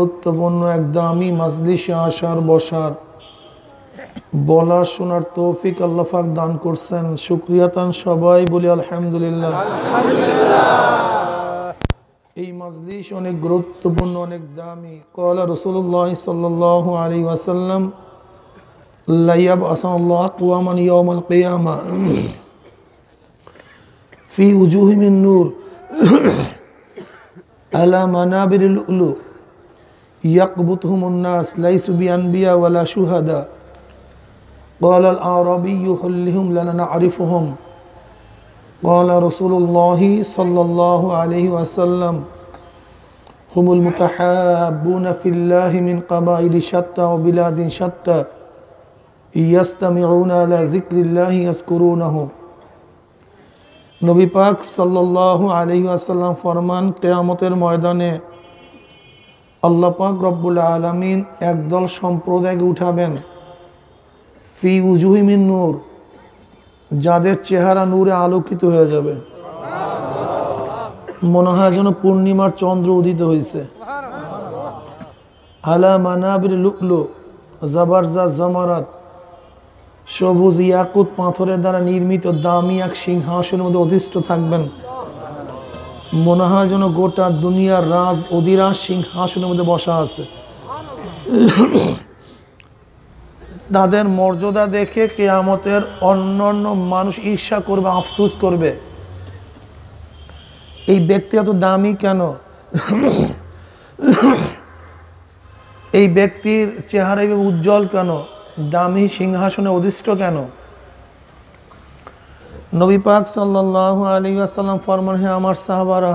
গুরুত্বপূর্ণ এক দামি মাজলিসে আসার বসার বলার শোনার তৌফিক আল্লাফাক দান করছেন সুক্রিয়া সবাই বলি আলহামদুলিল্লাহ এই মাজলিস অনেক গুরুত্বপূর্ণ অনেক দামি কলা রসুল্লাহ সাল্লাহ আলী ওয়াসাল্লাম লাইয়াব আসানুল্লাহ কুয়ামান ইয়ামাল কেয়ামা ফি উজুহিমিন নূর আলা মানাবিরুল উলু يقبضهم الناس ليسوا بأنبياء ولا شهداء قال الأعرابي حلهم لنا نعرفهم قال رسول الله صلى الله عليه وسلم هم المتحابون في الله من قبائل شتى وبلاد شتى يستمعون على ذكر الله يذكرونه پاک صلى الله عليه وسلم فرمان কেয়ামতের ময়দানে আল্লাপাক রব্বুল আলমিন একদল সম্প্রদায়কে উঠাবেন ফি উজুহিমিন নূর যাদের চেহারা নূরে আলোকিত হয়ে যাবে মনে হয় যেন পূর্ণিমার চন্দ্র উদিত হয়েছে আলা মানাবির লুকলো জাবারজা জামারাত সবুজ ইয়াকুত পাথরের দ্বারা নির্মিত দামি এক সিংহাসনের মধ্যে অধিষ্ঠ থাকবেন মনে হয় যেন গোটা দুনিয়ার রাজ অধিরাজ সিংহাসনের মধ্যে বসা আছে তাদের মর্যাদা দেখে কেয়ামতের অন্যান্য মানুষ ঈর্ষা করবে আফসুস করবে এই ব্যক্তি এত দামি কেন এই ব্যক্তির চেহারা উজ্জ্বল কেন দামি সিংহাসনে অধিষ্ঠ কেন নবী পাক সাল্লাল্লাহু আলী আসাল্লাম ফরমান হ্যাঁ আমার সাহাবারা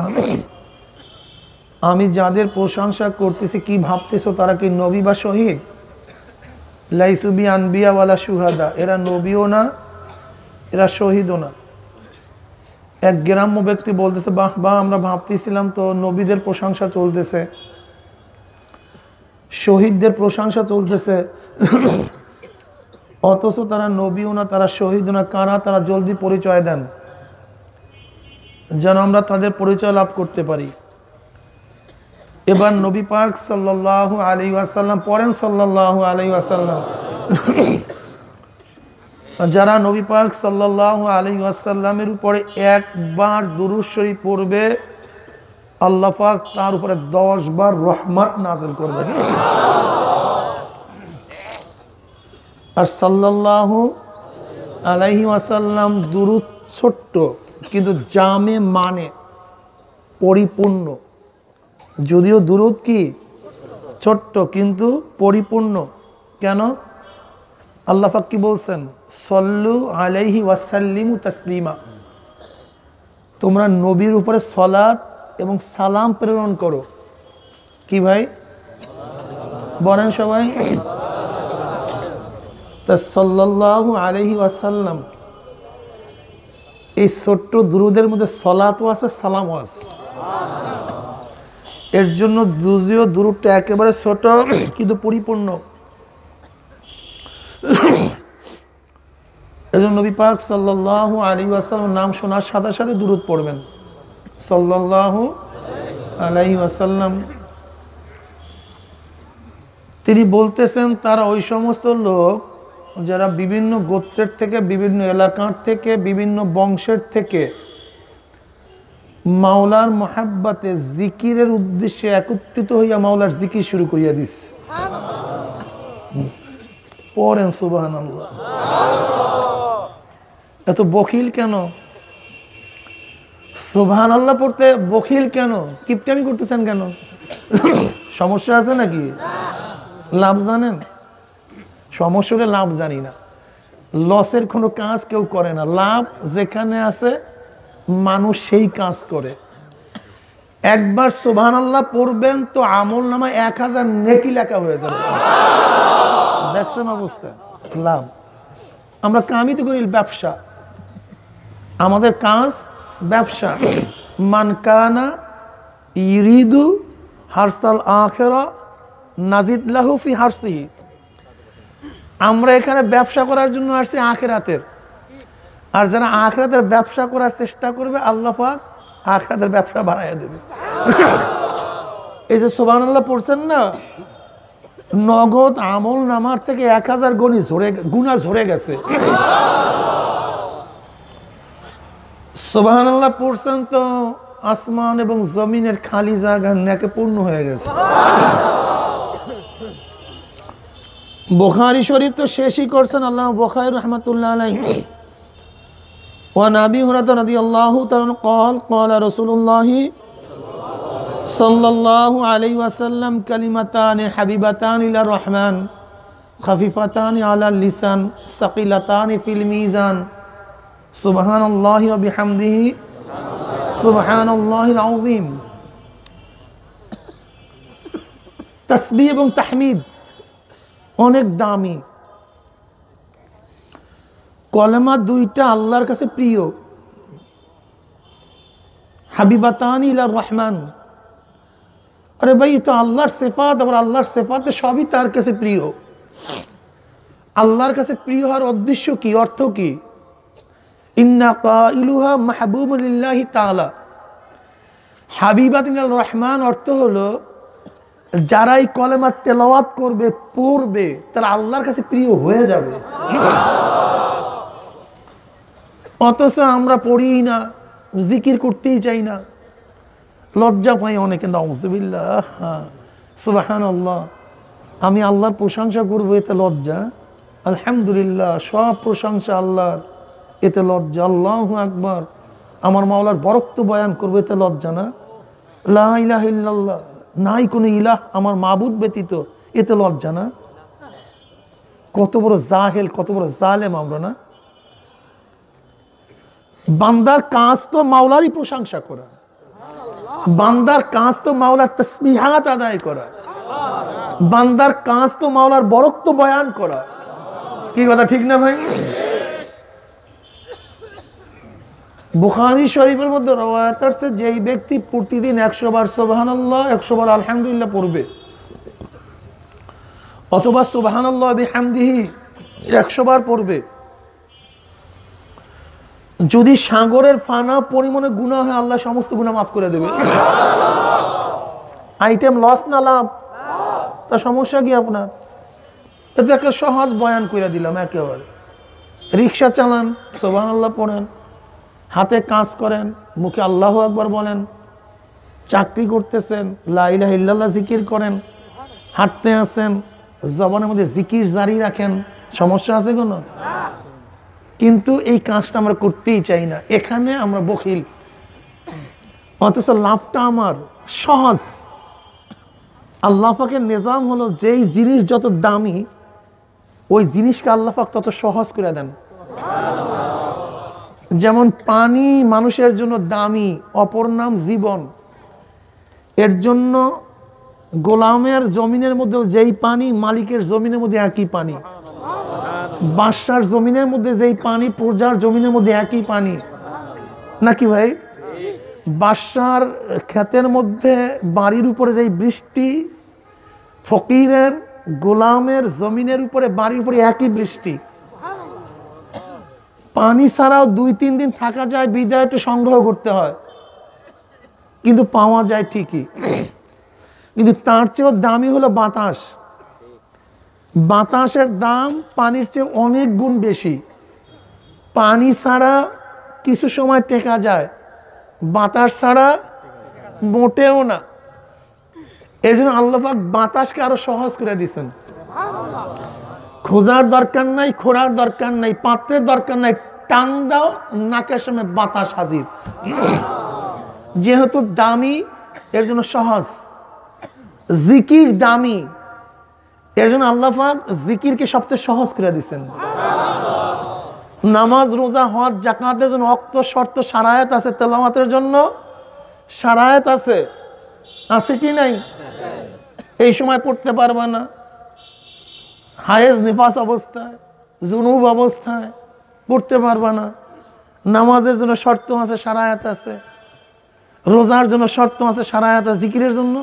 আমি যাদের প্রশংসা করতেছি কি ভাবতেছো তারা কি নবী বা শহীদ লাইসুবি আনবিয়াওয়ালা সুহাদা এরা নবীও না এরা শহীদও না এক গ্রাম্য ব্যক্তি বলতেছে বাহ বাহ আমরা ভাবতেছিলাম তো নবীদের প্রশংসা চলতেছে শহীদদের প্রশংসা চলতেছে অথচ তারা নবীও না তারা শহীদ না কারা তারা জলদি পরিচয় দেন যেন আমরা তাদের পরিচয় লাভ করতে পারি এবার নবী পাক সাল্লাহ আলি আসাল্লাম পরেন সাল্লাহ আলি আসাল্লাম যারা নবী পাক সাল্লাহ আলি আসাল্লামের উপরে একবার দুরুশ্বরি পড়বে আল্লাহ পাক তার উপরে দশবার রহমত নাজেল করবেন আর সাল্লাহ আলাইহি আসাল্লাম দুরুত ছোট্ট কিন্তু জামে মানে পরিপূর্ণ যদিও দুরুত কি ছোট্ট কিন্তু পরিপূর্ণ কেন আল্লাহ কি বলছেন সল্লু আলাইহি ওয়াসাল্লিম তাসলিমা তোমরা নবীর উপরে সলাদ এবং সালাম প্রেরণ করো কি ভাই বলেন সবাই তা সল্লাহ আলহি আসাল্লাম এই ছোট্ট দুরুদের মধ্যে সলাত আছে সালামও আছে এর জন্য দুজিও দুরুটা একেবারে ছোট কিন্তু পরিপূর্ণ এজন্য নবী পাক সাল্লাহ আলী আসাল্লাম নাম শোনার সাথে সাথে দূরত পড়বেন সাল্লাহ আলাই আসাল্লাম তিনি বলতেছেন তারা ওই সমস্ত লোক যারা বিভিন্ন গোত্রের থেকে বিভিন্ন এলাকার থেকে বিভিন্ন বংশের থেকে মাওলার মহাব্বাতে জিকিরের উদ্দেশ্যে একত্রিত হইয়া মাওলার জিকির শুরু করিয়া দিচ্ছে পড়েন সুবাহান এত বখিল কেন সুবাহান আল্লাহ পড়তে বখিল কেন কিপটামি করতেছেন কেন সমস্যা আছে নাকি লাভ জানেন সমস্যা লাভ জানি না লসের কোনো কাজ কেউ করে না লাভ যেখানে আছে মানুষ সেই কাজ করে একবার সোভান আল্লাহ পড়বেন তো আমল নামা এক হাজার নেকি লেখা হয়ে যাবে দেখছেন অবস্থা লাভ আমরা কামই তো করি ব্যবসা আমাদের কাজ ব্যবসা মানকানা ইরিদু হারসাল আখেরা নাজিদ লাহুফি হারসি আমরা এখানে ব্যবসা করার জন্য আসছি আখেরাতের আর যারা আখরাতের ব্যবসা করার চেষ্টা করবে আল্লাহ পাক আখরাতের ব্যবসা বাড়াইয়া দেবে এই যে সোবান আল্লাহ পড়ছেন না নগদ আমল নামার থেকে এক হাজার গণি ঝরে গুণা ঝরে গেছে সোবাহান আল্লাহ পড়ছেন তো আসমান এবং জমিনের খালি জায়গা নাকে পূর্ণ হয়ে গেছে بخاري শরীফ তো শেষই الله بخاري رحمة الله عليه وعن أبي هريرة رضي الله تعالى قال قال رسول الله صلى الله عليه وسلم كلمتان حبيبتان إلى الرحمن خفيفتان على اللسان ثقيلتان في الميزان سبحان الله وبحمده سبحان الله العظيم تسبيح تحميد অনেক দামি কলেমা দুইটা আল্লাহর কাছে প্রিয় হাবিবাতান ইলা রহমান আরে ভাই তো আল্লাহর সেফাত আবার আল্লাহর সেফাতে সবই তার কাছে প্রিয় আল্লাহর কাছে প্রিয় হওয়ার উদ্দেশ্য কি অর্থ কি ইন্না কাইলুহা মাহবুবুল্লাহি তালা হাবিবাত রহমান অর্থ হলো যারাই কলেমা তেলাওয়াত করবে পড়বে তারা আল্লাহর কাছে প্রিয় হয়ে যাবে অথচ আমরা পড়ি না জিকির করতেই চাই না লজ্জা পাই অনেকে নজবিল্লাহ সুবাহান আল্লাহ আমি আল্লাহর প্রশংসা করবো এতে লজ্জা আলহামদুলিল্লাহ সব প্রশংসা আল্লাহর এতে লজ্জা আল্লাহ একবার আমার মাওলার বরক্ত বয়ান করবো এতে লজ্জা না লাহ নাই কোনো ইলাহ আমার মাবুদ ব্যতীত এতে লজ্জা না কত বড় জাহেল কত বড় জালেম আমরা না বান্দার কাজ তো মাওলারই প্রশংসা করা বান্দার কাজ তো মাওলার তসবিহাত আদায় করা বান্দার কাজ তো মাওলার বরক্ত বয়ান করা কি কথা ঠিক না ভাই বুখারি শরীফের মধ্যে রওয়ায়াত আসছে যেই ব্যক্তি প্রতিদিন একশো বার সোবাহানাল্লাহ একশো বার আলহামদুলিল্লাহ পড়বে অথবা সোবাহানাল্লাহ বিহামদিহি একশো বার পড়বে যদি সাগরের ফানা পরিমাণে গুণা হয় আল্লাহ সমস্ত গুণা মাফ করে দেবে আইটেম লস না লাভ তা সমস্যা কি আপনার এটাকে সহজ বয়ান করে দিলাম একেবারে রিক্সা চালান সোবাহানাল্লাহ পড়েন হাতে কাজ করেন মুখে আল্লাহ একবার বলেন চাকরি করতেছেন লাইলা ইল্লাল্লাহ জিকির করেন হাঁটতে আসেন জবানের মধ্যে জিকির জারি রাখেন সমস্যা আছে কোনো কিন্তু এই কাজটা আমরা করতেই চাই না এখানে আমরা বখিল অথচ লাভটা আমার সহজ আল্লাহাকের নিজাম হলো যেই জিনিস যত দামি ওই জিনিসকে আল্লাহাক তত সহজ করে দেন যেমন পানি মানুষের জন্য দামি অপর নাম জীবন এর জন্য গোলামের জমিনের মধ্যেও যেই পানি মালিকের জমিনের মধ্যে একই পানি বাসার জমিনের মধ্যে যেই পানি প্রজার জমিনের মধ্যে একই পানি নাকি ভাই বাসার ক্ষেতের মধ্যে বাড়ির উপরে যেই বৃষ্টি ফকিরের গোলামের জমিনের উপরে বাড়ির উপরে একই বৃষ্টি পানি ছাড়াও দুই তিন দিন থাকা যায় বিদায় একটু সংগ্রহ করতে হয় কিন্তু পাওয়া যায় ঠিকই কিন্তু তার চেয়েও দামি হলো বাতাস বাতাসের দাম পানির চেয়ে অনেক গুণ বেশি পানি ছাড়া কিছু সময় টেকা যায় বাতাস ছাড়া মোটেও না এই জন্য আল্লাহাক বাতাসকে আরো সহজ করে দিচ্ছেন খোঁজার দরকার নাই খোঁড়ার দরকার নাই পাত্রের দরকার নাই টান দাও নাকের সামনে বাতাস হাজির যেহেতু দামি এর জন্য সহজ জিকির দামি এর জন্য আল্লাহাক জিকিরকে সবচেয়ে সহজ করে দিচ্ছেন নামাজ রোজা হাত জাকাতের জন্য অক্ত শর্ত সারায়াত আছে তেলামাতের জন্য সারায়াত আছে আছে কি নাই এই সময় পড়তে পারবা না হায়েজ নিফাস অবস্থায় জুনুব অবস্থায় পড়তে পারবা না নামাজের জন্য শর্ত আছে সারায়াত আছে রোজার জন্য শর্ত আছে সারায়াত আছে জিকিরের জন্য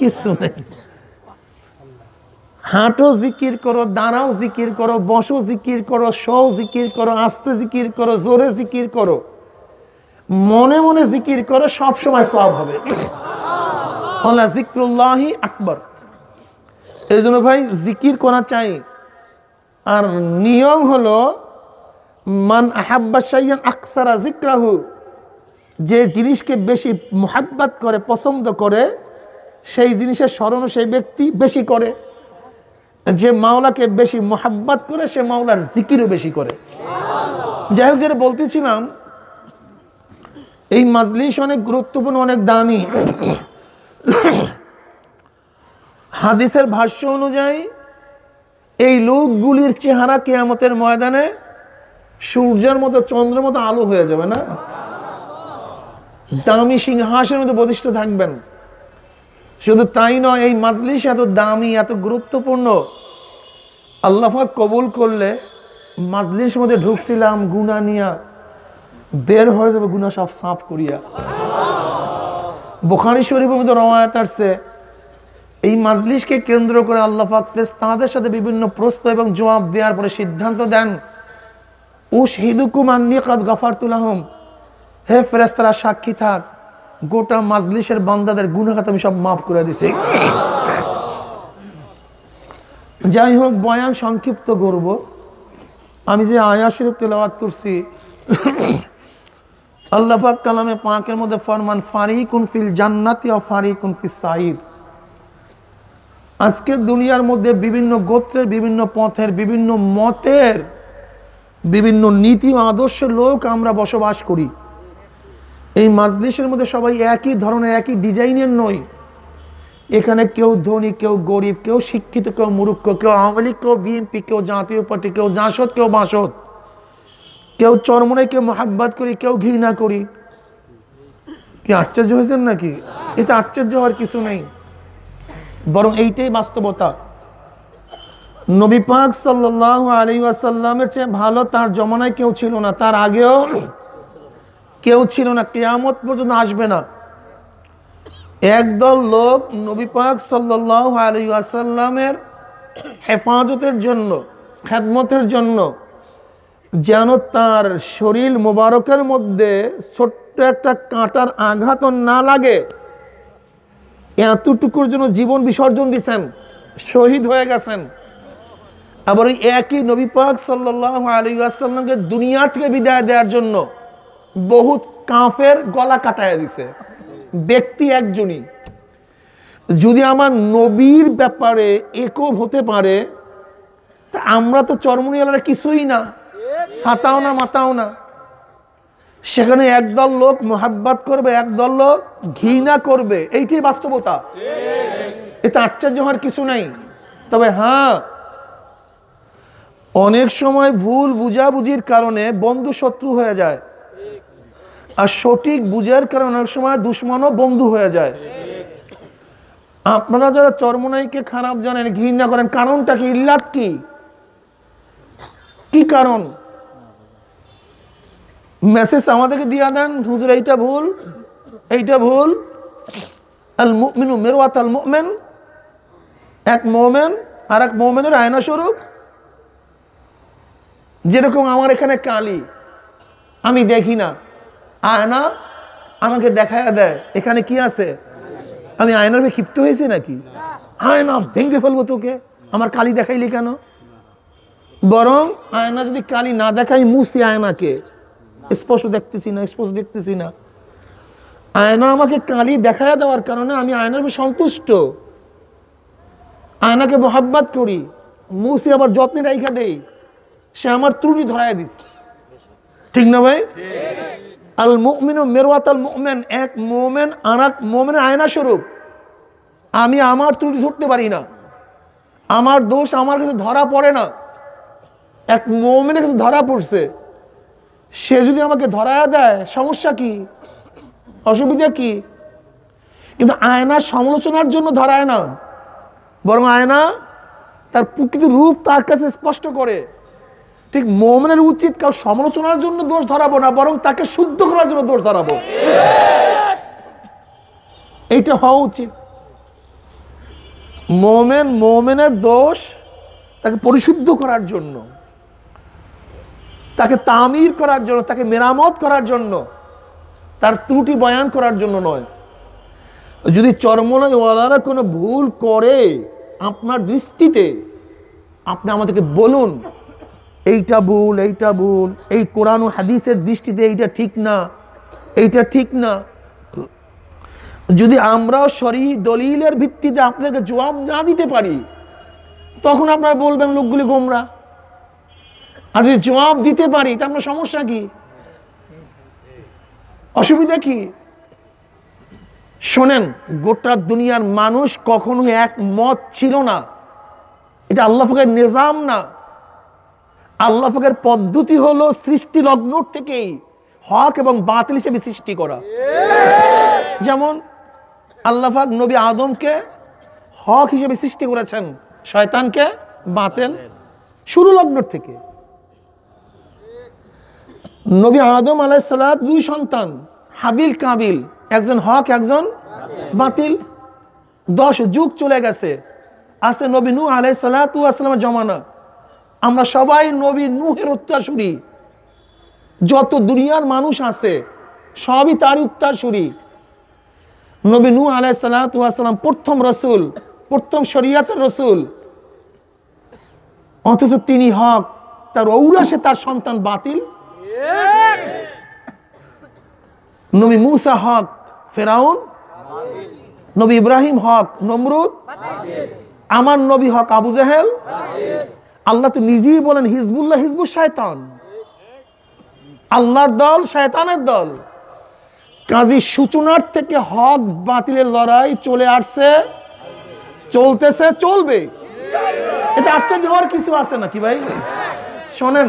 কিছু নেই হাঁটো জিকির করো দাঁড়াও জিকির করো বসো জিকির করো শও জিকির করো আস্তে জিকির করো জোরে জিকির করো মনে মনে জিকির করো সবসময় সব হবে জিক্রুল্লাহি আকবর এই জন্য ভাই জিকির করা চাই আর নিয়ম হলো মান আহাব্বা সাইয়ান আকসারা জিক্রাহু যে জিনিসকে বেশি মোহাব্বাত করে পছন্দ করে সেই জিনিসের স্মরণ সেই ব্যক্তি বেশি করে যে মাওলাকে বেশি মোহাব্বাত করে সে মাওলার জিকিরও বেশি করে যাই হোক যেটা বলতেছিলাম এই মাজলিস অনেক গুরুত্বপূর্ণ অনেক দামি হাদিসের ভাষ্য অনুযায়ী এই লোকগুলির চেহারা কেয়ামতের ময়দানে সূর্যের মতো চন্দ্রের মতো আলো হয়ে যাবে না দামি সিংহাসের মতো প্রতিষ্ঠিত থাকবেন শুধু তাই নয় এই মাজলিস এত দামি এত গুরুত্বপূর্ণ আল্লাহাক কবুল করলে মাজলিস মধ্যে ঢুকছিলাম গুণা নিয়া বের হয়ে যাবে গুণা সব সাফ করিয়া বোখারি শরীফের মধ্যে রওয়ায়াত আসছে এই মাজলিশকে কেন্দ্র করে আল্লাহ ফাকফেজ তাঁদের সাথে বিভিন্ন প্রশ্ন এবং জবাব দেওয়ার পরে সিদ্ধান্ত দেন ও শহীদুকুম আন্নিকাত আহম হে ফেরেস্তারা সাক্ষী থাক গোটা মাজলিশের বান্দাদের গুণাঘাত আমি সব মাফ করে দিছি যাই হোক বয়ান সংক্ষিপ্ত করব আমি যে আয়া শরীফ তেলাওয়াত করছি আল্লাহ পাক কালামে পাঁকের মধ্যে ফরমান ফারি কুনফিল জান্নাতি ও ফারি কুনফিস সাইদ আজকে দুনিয়ার মধ্যে বিভিন্ন গোত্রের বিভিন্ন পথের বিভিন্ন মতের বিভিন্ন নীতি আদর্শের লোক আমরা বসবাস করি এই মাজলিসের মধ্যে সবাই একই ধরনের একই ডিজাইনের নই এখানে কেউ ধনী কেউ গরিব কেউ শিক্ষিত কেউ মুরুক্ষ কেউ আওয়ামী লীগ কেউ বিএনপি কেউ জাতীয় পার্টি কেউ জাসদ কেউ বাসদ কেউ চরমনে কেউ মহাব্বাত করি কেউ ঘৃণা করি কি আশ্চর্য হয়েছেন নাকি এতে আশ্চর্য হওয়ার কিছু নেই বরং এইটাই বাস্তবতা নবী পাক সাল্লাহ আলী আসাল্লামের চেয়ে ভালো তার জমানায় কেউ ছিল না তার আগেও কেউ ছিল না কেয়ামত পর্যন্ত আসবে না একদল লোক নবী পাক সাল্লাহ আলী আসাল্লামের হেফাজতের জন্য খেদমতের জন্য যেন তার শরীর মোবারকের মধ্যে ছোট্ট একটা কাঁটার আঘাত না লাগে এতটুকুর জন্য জীবন বিসর্জন দিছেন শহীদ হয়ে গেছেন আবার ওই একই নবী পাক সাল্লাহ আলী আসাল্লামকে দুনিয়া থেকে বিদায় দেওয়ার জন্য বহুত কাঁফের গলা কাটায় দিছে ব্যক্তি একজনই যদি আমার নবীর ব্যাপারে একব হতে পারে তা আমরা তো চরমনিওয়ালারা কিছুই না সাতাও না মাতাও না সেখানে একদল লোক মোহাব্বাত করবে একদল লোক ঘৃণা করবে এইটি বাস্তবতা এতে আশ্চর্য হওয়ার কিছু নাই তবে হ্যাঁ অনেক সময় ভুল বুঝাবুঝির কারণে বন্ধু শত্রু হয়ে যায় আর সঠিক বুঝার কারণে অনেক সময় দুশ্মনও বন্ধু হয়ে যায় আপনারা যারা চর্মনাইকে খারাপ জানেন ঘৃণা করেন কারণটা কি ইল্লাত কি কারণ মেসেজ আমাদেরকে দিয়া দেন হুজুর এইটা ভুল এইটা ভুল আল মুমিনু মেরওয়াত আল মোমেন এক মোমেন আর এক মোমেনের আয়না স্বরূপ যেরকম আমার এখানে কালি আমি দেখি না আয়না আমাকে দেখাইয়া দেয় এখানে কি আছে আমি আয়নার ক্ষিপ্ত হয়েছি নাকি আয়না ভেঙে ফেলবো তোকে আমার কালি দেখাইলি কেন বরং আয়না যদি কালি না দেখাই মুসি আয়নাকে স্পর্শ দেখতেছি না স্পর্শ দেখতেছি না আয়না আমাকে কালি দেখায় দেওয়ার কারণে আমি আয়নার সন্তুষ্ট আয়নাকে মোহাব্বাত করি মুসি আবার যত্নে রাইখা দেই সে আমার ত্রুটি ধরায় দিস ঠিক না ভাই আল মোমিন মেরওয়াত আল মোমেন এক মোমেন আনাক মোমেন আয়না স্বরূপ আমি আমার ত্রুটি ধরতে পারি না আমার দোষ আমার কাছে ধরা পড়ে না এক মোমেনের কাছে ধরা পড়ছে সে যদি আমাকে ধরায়া দেয় সমস্যা কি অসুবিধা কি কিন্তু আয়না সমালোচনার জন্য ধরায় না বরং আয়না তার প্রকৃত রূপ তার কাছে স্পষ্ট করে ঠিক মোমেনের উচিত কারো সমালোচনার জন্য দোষ ধরাবো না বরং তাকে শুদ্ধ করার জন্য দোষ ধরাবো এইটা হওয়া উচিত মোমেন মোমেনের দোষ তাকে পরিশুদ্ধ করার জন্য তাকে তামির করার জন্য তাকে মেরামত করার জন্য তার ত্রুটি বয়ান করার জন্য নয় যদি চরমনাইওয়ালারা কোনো ভুল করে আপনার দৃষ্টিতে আপনি আমাদেরকে বলুন এইটা ভুল এইটা ভুল এই কোরআন হাদিসের দৃষ্টিতে এইটা ঠিক না এইটা ঠিক না যদি আমরাও সরি দলিলের ভিত্তিতে আপনাকে জবাব না দিতে পারি তখন আপনারা বলবেন লোকগুলি গোমরা আর যদি জবাব দিতে পারি তা আমরা সমস্যা কি অসুবিধা কি শোনেন গোটা দুনিয়ার মানুষ কখনো এক মত ছিল না এটা আল্লাহের নিজাম না আল্লাহের পদ্ধতি হলো সৃষ্টি লগ্ন থেকেই হক এবং বাতিল হিসেবে সৃষ্টি করা যেমন আল্লাহাক নবী আদমকে হক হিসেবে সৃষ্টি করেছেন শয়তানকে বাতেল শুরু লগ্ন থেকে নবী আদম আলাইসাল্লাম দুই সন্তান হাবিল কাবিল একজন হক একজন বাতিল দশ যুগ চলে গেছে আসছে নবী নু আলাই সাল্লাহামের জমানা আমরা সবাই নবী নুহের অত্যাসুরি যত দুনিয়ার মানুষ আছে সবই তার উত্তাসুরি নবী নু আলাই সাল্লাহাম প্রথম রসুল প্রথম শরিয়াতের রসুল অথচ তিনি হক তার ঔরাসে তার সন্তান বাতিল নবী মুসা হক ফেরাউন নবী ইব্রাহিম হক নমরুদ আমার নবী হক আবু জাহেল আল্লাহ তো নিজেই বলেন হিজবুল্লাহ হিজবুল শায়তান আল্লাহর দল শায়তানের দল কাজী সূচনার থেকে হক বাতিলের লড়াই চলে আসছে চলতেছে চলবে এটা আশ্চর্য হওয়ার কিছু আছে নাকি ভাই শোনেন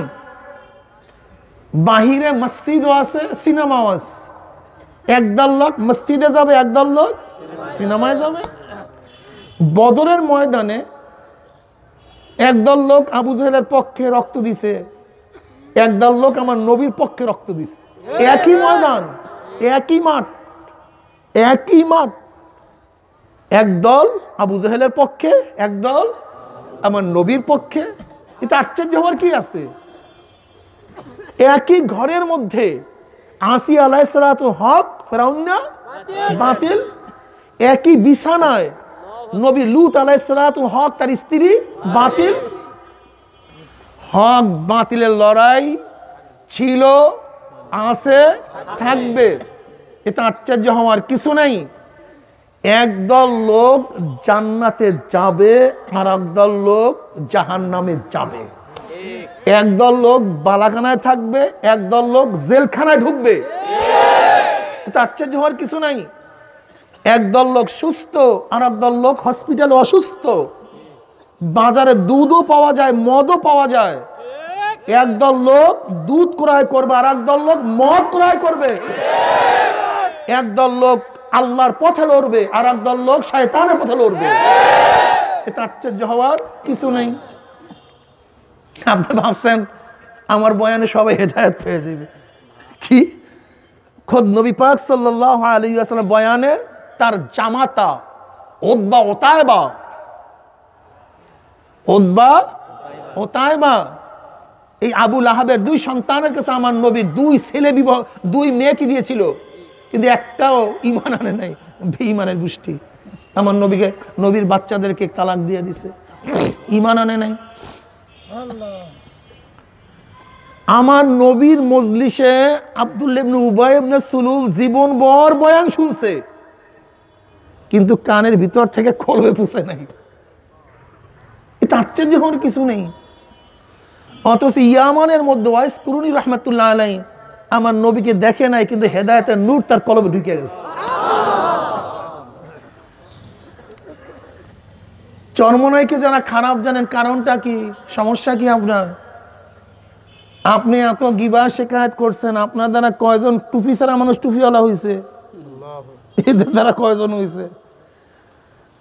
বাহিরে মসজিদও আছে সিনেমাও আছে একদল লোক মসজিদে যাবে একদল লোক সিনেমায় যাবে বদরের ময়দানে একদল লোক আবু জাহেলের পক্ষে রক্ত দিছে একদল লোক আমার নবীর পক্ষে রক্ত দিছে একই ময়দান একই মাঠ একই মাঠ একদল আবু জাহেলের পক্ষে একদল আমার নবীর পক্ষে এটা আশ্চর্য হওয়ার কি আছে একই ঘরের মধ্যে আসি সালাত হক ফেরাউন্না বাতিল একই বিছানায় নবী লুত সালাত হক তার স্ত্রী বাতিল হক বাতিলের লড়াই ছিল আসে থাকবে এতে আশ্চর্য হওয়ার কিছু নেই একদল লোক জান্নাতে যাবে আর একদল লোক জাহান নামে যাবে একদল লোক বালাখানায় থাকবে একদল লোক জেলখানায় ঢুকবে আশ্চর্য হওয়ার কিছু নাই একদল লোক সুস্থ আর একদল লোক হসপিটাল অসুস্থ বাজারে দুধও পাওয়া যায় মদও পাওয়া যায় একদল লোক দুধ ক্রয় করবে আর একদল লোক মদ ক্রয় করবে একদল লোক আল্লাহর পথে লড়বে আর একদল লোক শায়তানের পথে লড়বে এটা আশ্চর্য হওয়ার কিছু নেই আপনি ভাবছেন আমার বয়ানে সবাই হেদায়ত পেয়ে যাবে কি খোদ নবী পাক সাল্লাহ আলী আসলাম বয়ানে তার জামাতা ওদবা ওতায়বা ওদবা ওতায়বা এই আবুল আহাবের দুই সন্তানের কাছে আমার নবীর দুই ছেলে বিবাহ দুই মেয়েকে দিয়েছিল কিন্তু একটাও ইমান আনে নাই ইমানের গোষ্ঠী আমার নবীকে নবীর বাচ্চাদেরকে তালাক দিয়ে দিছে ইমান আনে নাই আমার নবীর মজলিসে আবদুল্লেবনু উবায়বনে সুলুল জীবন বর বয়ান শুনছে কিন্তু কানের ভিতর থেকে খোলবে পুষে নাই তার চেয়ে হওয়ার কিছু নেই অথচ ইয়ামানের মধ্যে ওয়াইস কুরুনি রহমতুল্লাহ আলাই আমার নবীকে দেখে নাই কিন্তু হেদায়তের নূর তার কলবে ঢুকে গেছে চর্মনয়কে যারা খারাপ জানেন কারণটা কি সমস্যা কি আপনার আপনি এত গিবা শেখায়ত করছেন আপনার দ্বারা কয়জন টুফি সারা মানুষ টুফিওয়ালা হয়েছে এদের দ্বারা কয়জন হয়েছে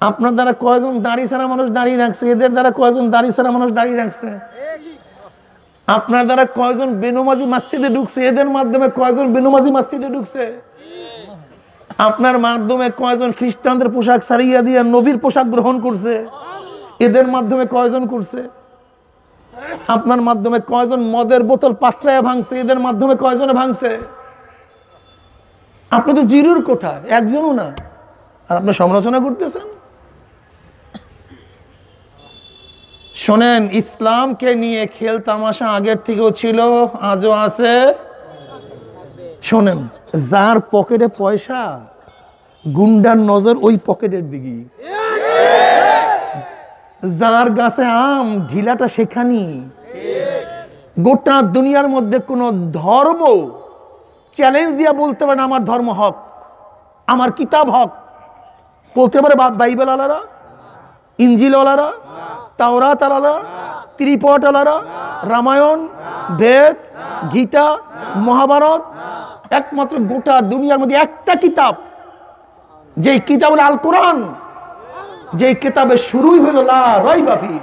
আপনার দ্বারা কয়জন দাড়ি সারা মানুষ দাঁড়িয়ে রাখছে এদের দ্বারা কয়জন দাড়ি সারা মানুষ দাঁড়িয়ে রাখছে আপনার দ্বারা কয়জন বেনুমাজি মাসজিদে ঢুকছে এদের মাধ্যমে কয়জন বেনুমাজি মাসজিদে ঢুকছে আপনার মাধ্যমে কয়জন খ্রিস্টানদের পোশাক সারিয়া দিয়ে নবীর পোশাক গ্রহণ করছে এদের মাধ্যমে কয়জন করছে আপনার মাধ্যমে কয়জন মদের বোতল পাঁচটায় ভাঙছে এদের মাধ্যমে কয়জনে ভাঙছে আপনি তো জিরুর কোঠা একজনও না আর আপনি সমালোচনা করতেছেন শোনেন ইসলামকে নিয়ে খেল তামাশা আগের থেকেও ছিল আজও আছে শোনেন যার পকেটে পয়সা গুন্ডার নজর ওই পকেটের দিকে যার গাছে আম ঢিলাটা সেখানি গোটা দুনিয়ার মধ্যে কোনো ধর্ম চ্যালেঞ্জ দিয়া বলতে পারে আমার ধর্ম হক আমার কিতাব হক বলতে পারে বাইবেল আলারা ইঞ্জিল আলারা তাওরা তালারা ত্রিপট আলারা রামায়ণ বেদ গীতা মহাভারত একমাত্র গোটা দুনিয়ার মধ্যে একটা কিতাব যে কিতাব আল কোরআন যে কিতাবের শুরুই হলো লা রয় বাফি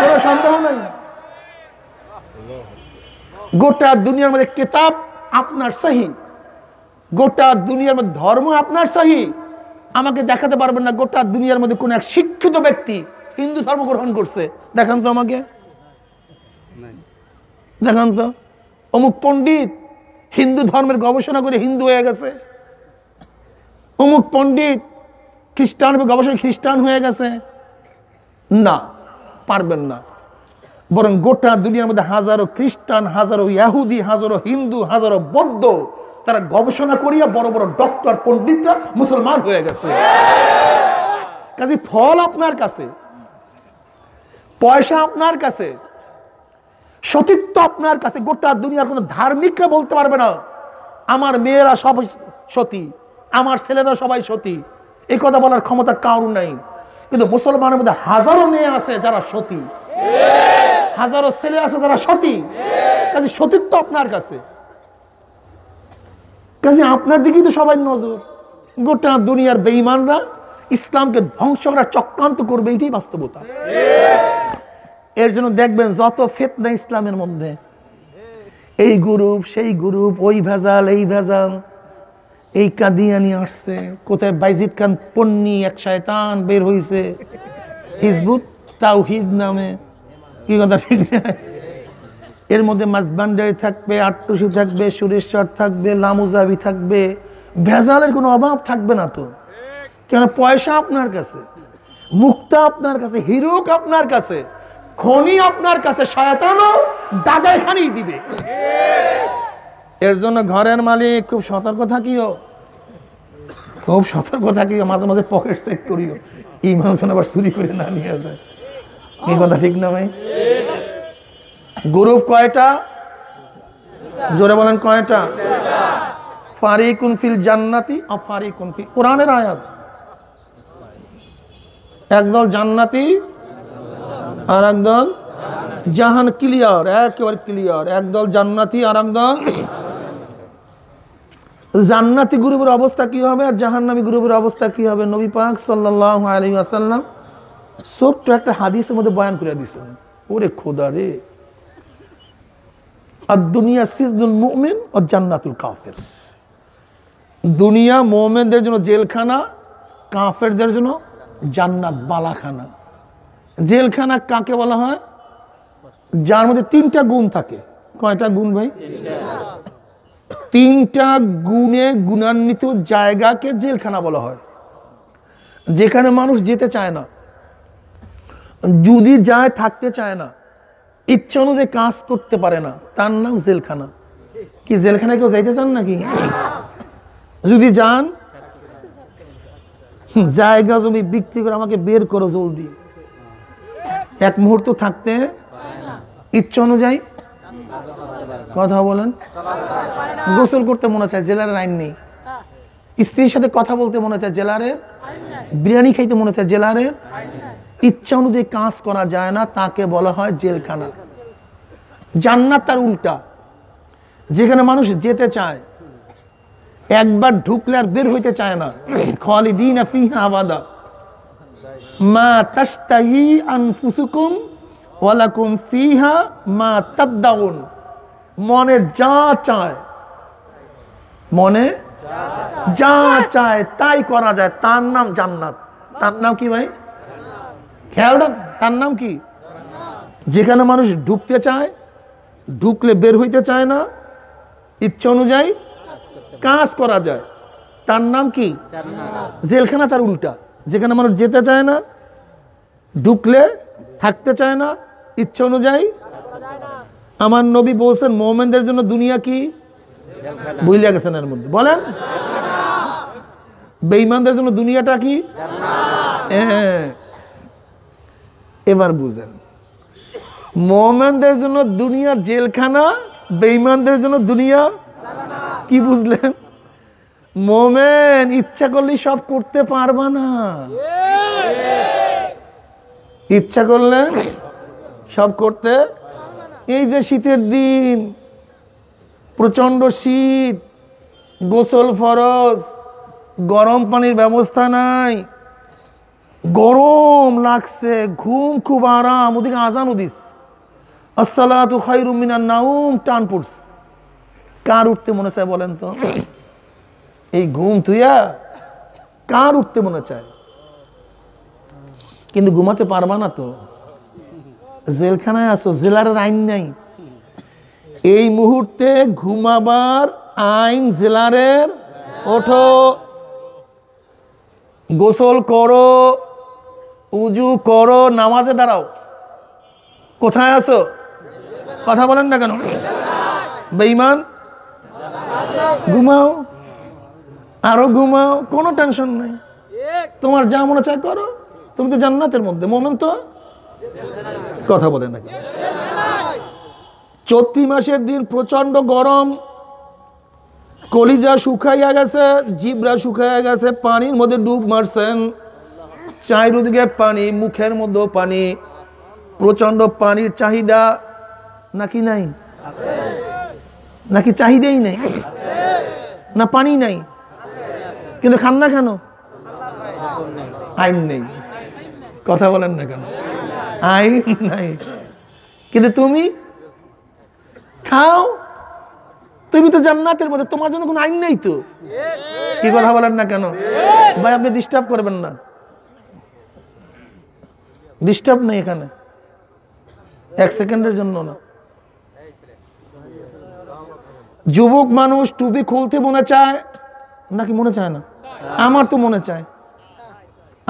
কোনো সন্দেহ নাই গোটা দুনিয়ার মধ্যে কিতাব আপনার সাহি গোটা দুনিয়ার মধ্যে ধর্ম আপনার সাহি আমাকে দেখাতে পারবেন না গোটা দুনিয়ার মধ্যে কোনো এক শিক্ষিত ব্যক্তি হিন্দু ধর্ম গ্রহণ করছে দেখান তো আমাকে দেখান তো অমুক পণ্ডিত হিন্দু ধর্মের গবেষণা করে হিন্দু হয়ে গেছে অমুক পণ্ডিত খ্রিস্টান গবেষক খ্রিস্টান হয়ে গেছে না পারবেন না বরং গোটা দুনিয়ার মধ্যে হাজারো খ্রিস্টান হাজারো ইয়াহুদি হাজারো হিন্দু হাজারো বৌদ্ধ তারা গবেষণা করিয়া বড় বড় ডক্টর পণ্ডিতরা মুসলমান হয়ে গেছে কাজে ফল আপনার কাছে পয়সা আপনার কাছে সতীত্ব আপনার কাছে গোটা দুনিয়ার কোনো ধার্মিকরা বলতে পারবে না আমার মেয়েরা সব সতী আমার ছেলেরা সবাই সতী এই কথা বলার ক্ষমতা কারো নাই কিন্তু মুসলমানের মধ্যে হাজারো মেয়ে আছে যারা সতী হাজারো ছেলে আছে যারা সতী কাজে সতীত্ব আপনার কাছে কাজে আপনার দিকেই তো সবাই নজর গোটা দুনিয়ার বেইমানরা ইসলামকে ধ্বংস করার চক্রান্ত করবে এটাই বাস্তবতা এর জন্য দেখবেন যত ফেতনা ইসলামের মধ্যে এই গ্রুপ সেই গ্রুপ ওই ভেজাল এই ভেজাল এই কাদিয়ানি আসছে কোথায় বাইজিদ খান পন্নি এক শায়তান বের হয়েছে হিজবুত তাওহিদ নামে কি কথা ঠিক না এর মধ্যে মাঝবান্ডারি থাকবে আটটুসি থাকবে সুরেশ্বর থাকবে লামুজাবি থাকবে ভেজালের কোনো অভাব থাকবে না তো কেন পয়সা আপনার কাছে মুক্তা আপনার কাছে হিরোক আপনার কাছে খনি আপনার কাছে শয়তানও দাদাইখানেই দিবে এর জন্য ঘরের মালিক খুব সতর্ক থাকিও খুব সতর্ক থাকিও মাঝে মাঝে পকেট চেক করিও এই আবার চুরি করে না নিয়ে যায় এই কথা ঠিক না ভাই গ্রুপ কয়টা জোরে বলেন কয়টা ফারি কুনফিল জান্নাতি ফারি কুনফিল কোরআনের আয়াত একদল জান্নাতি আর একদল জাহান ক্লিয়ার একেবারে ক্লিয়ার একদল জান্নাতি আর একদল জান্নাতি গ্রুপের অবস্থা কী হবে আর জাহান্নামি গ্রুপের অবস্থা কী হবে নবী পাক সাল্লাহ আলী আসাল্লাম ছোট্ট একটা হাদিসের মধ্যে বয়ান করে দিয়েছেন ওরে খোদা রে আর দুনিয়া সিজনুল মুমিন ও জান্নাতুল কাফের দুনিয়া মোমেনদের জন্য জেলখানা কাফেরদের জন্য জান্নাত বালাখানা জেলখানা কাকে বলা হয় যার মধ্যে তিনটা গুণ থাকে কয়টা গুণ ভাই তিনটা গুণে গুণান্বিত জায়গাকে জেলখানা বলা হয় যেখানে মানুষ যেতে চায় না যদি যায় থাকতে চায় না ইচ্ছা অনুযায়ী কাজ করতে পারে না তার নাম জেলখানা কি জেলখানায় কেউ যাইতে চান নাকি যদি যান জায়গা জমি বিক্রি করে আমাকে বের করো জলদি এক মুহূর্ত থাকতে ইচ্ছা অনুযায়ী কথা বলেন গোসল করতে মনে চায় জেলারের আইন নেই স্ত্রীর সাথে কথা বলতে মনে চায় জেলারের বিরিয়ানি খাইতে মনে চায় জেলারের ইচ্ছা অনুযায়ী কাজ করা যায় না তাকে বলা হয় জেলখানা জান্নাত তার উল্টা যেখানে মানুষ যেতে চায় একবার ঢুকলে আর বের হইতে চায় না খালিদিন আফিহা মা তাস্তাহি আনফুসুকুম ওয়ালাকুম ফিহা মা তাদ্দাউন মনে যা চায় মনে যা চায় তাই করা যায় তার নাম জান্নাত তার নাম কি ভাই খেয়াল তার নাম কি যেখানে মানুষ ঢুকতে চায় ঢুকলে বের হইতে চায় না ইচ্ছে অনুযায়ী কাজ করা যায় তার নাম কি জেলখানা তার উল্টা যেখানে মানুষ যেতে চায় না ঢুকলে থাকতে চায় না ইচ্ছে অনুযায়ী আমার নবী বলছেন মোহামেনদের জন্য দুনিয়া কি বুঝলিয়া গেছেন এর মধ্যে বলেন বেইমানদের জন্য দুনিয়াটা কি হ্যাঁ এবার বুঝেন মোহামেনদের জন্য দুনিয়া জেলখানা বেইমানদের জন্য দুনিয়া কি বুঝলেন মোমেন ইচ্ছা করলে সব করতে পারবা না ইচ্ছা করলে সব করতে এই যে শীতের দিন প্রচণ্ড শীত গোসল ফরস গরম পানির ব্যবস্থা নাই গরম লাগছে ঘুম খুব আরাম ওদিকে আজানও দিস আসসালাতু খাইরুমিনা নাউম টান পড়স কার উঠতে মনে চায় বলেন তো এই ঘুম তুইয়া কার উঠতে মনে চায় কিন্তু ঘুমাতে পারবা না তো জেলখানায় আসো জেলার আইন নাই এই মুহূর্তে ঘুমাবার আইন জেলারের ওঠো গোসল করো উজু করো নামাজে দাঁড়াও কোথায় আছো কথা বলেন না কেন বেইমান ঘুমাও আরো ঘুমাও কোনো টেনশন নেই তোমার যা মনে চায় করো তুমি তো জান্নাতের মধ্যে মোমেন তো কথা বলেন নাকি চৈত্রি মাসের দিন প্রচণ্ড গরম কলিজা শুকাইয়া গেছে জিবরা শুকাইয়া গেছে পানির মধ্যে ডুব মারছেন রুদিকে পানি মুখের মধ্যেও পানি প্রচণ্ড পানির চাহিদা নাকি নাই নাকি চাহিদাই নাই না পানি নাই কিন্তু খান না কেন আইন নেই কথা বলেন না কেন আইন নাই কিন্তু তুমি খাও তুমি তো জান্নাতের মধ্যে তোমার জন্য কোনো আইন নেই তো কি কথা বলেন না কেন ভাই আপনি ডিস্টার্ব করবেন না ডিস্টার্ব নেই এখানে এক সেকেন্ডের জন্য না যুবক মানুষ টুপি খুলতে মনে চায় নাকি মনে চায় না আমার তো মনে চায়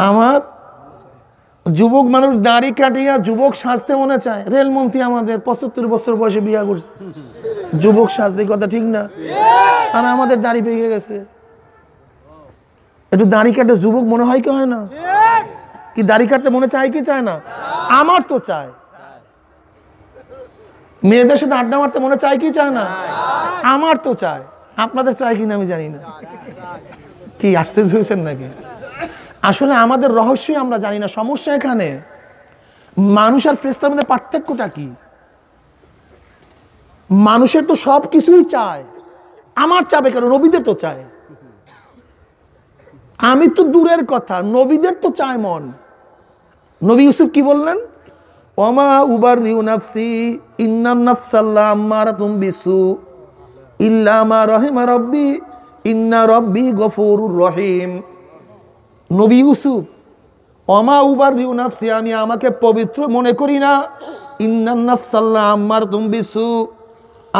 আমার যুবক মানুষ দাড়ি কাটিয়া যুবক সাজতে মনে চায় রেলমন্ত্রী আমাদের পঁচাত্তর বছর বয়সে বিয়া করছে যুবক সাজতে কথা ঠিক না আর আমাদের দাড়ি পেয়ে গেছে একটু দাড়ি কাটে যুবক মনে হয় কি হয় না কি দাড়ি কাটতে মনে চায় কি চায় না আমার তো চায় মেয়েদের সাথে আড্ডা মারতে মনে চায় কি চায় না আমার তো চায় আপনাদের চায় কিনা আমি জানি না কি আশ্চর্য হয়েছেন নাকি আসলে আমাদের রহস্যই আমরা জানি না সমস্যা এখানে মানুষ আর ফ্রেস্তার মধ্যে পার্থক্যটা কি মানুষের তো সব কিছুই চায় আমার চাবে কেন নবীদের তো চায় আমি তো দূরের কথা নবীদের তো চায় মন নবী ইউসুফ কি বললেন অমা উবার রিউ নাফসি ইন্নান নাফসাল্লাহ আম্মারা তুম বিসু ইল্লামা রহিমা রব্বি ইন্না রব্বি গফুর রহিম নবী ইউসুফ অমা উবার ভিউ আমি আমাকে পবিত্র মনে করি না ইন্নান্নাফসাল্লাহ আম্মার তুমবিসু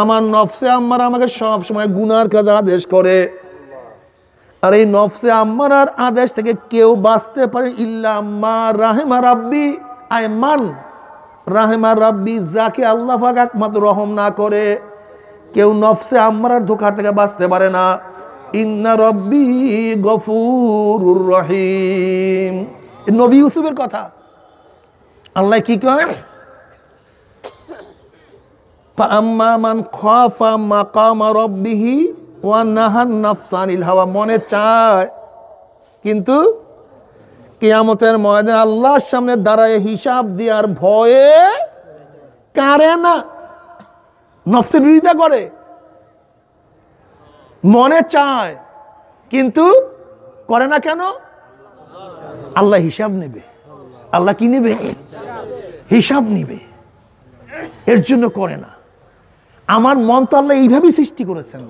আমার নফসে আম্মার আমাকে সব সময় গুনার কাজ আদেশ করে আর এই নফসে আম্মার আর আদেশ থেকে কেউ বাঁচতে পারে ইল্লা আম্মা রাহেমা রাব্বি আয় মান রাহেমা রাব্বি যাকে আল্লাহ একমাত্র রহম না করে কেউ নফসে আম্মার ধোকা থেকে বাঁচতে পারে না ইন্না রব্বি গফুর রহিম নবী ইউসুফের কথা আল্লাহ কি কয় মান খাফা মাকামা রব্বিহি ওয়া নাহান নাফসানিল হাওয়া মনে চায় কিন্তু কেয়ামতের ময়দান আল্লাহর সামনে দাঁড়ায় হিসাব দিয়ার ভয়ে কারে না নফসের বিরোধিতা করে মনে চায় কিন্তু করে না কেন আল্লাহ হিসাব নেবে আল্লাহ কি নেবে হিসাব নেবে এর জন্য করে না আমার মন তো আল্লাহ এইভাবেই সৃষ্টি করেছেন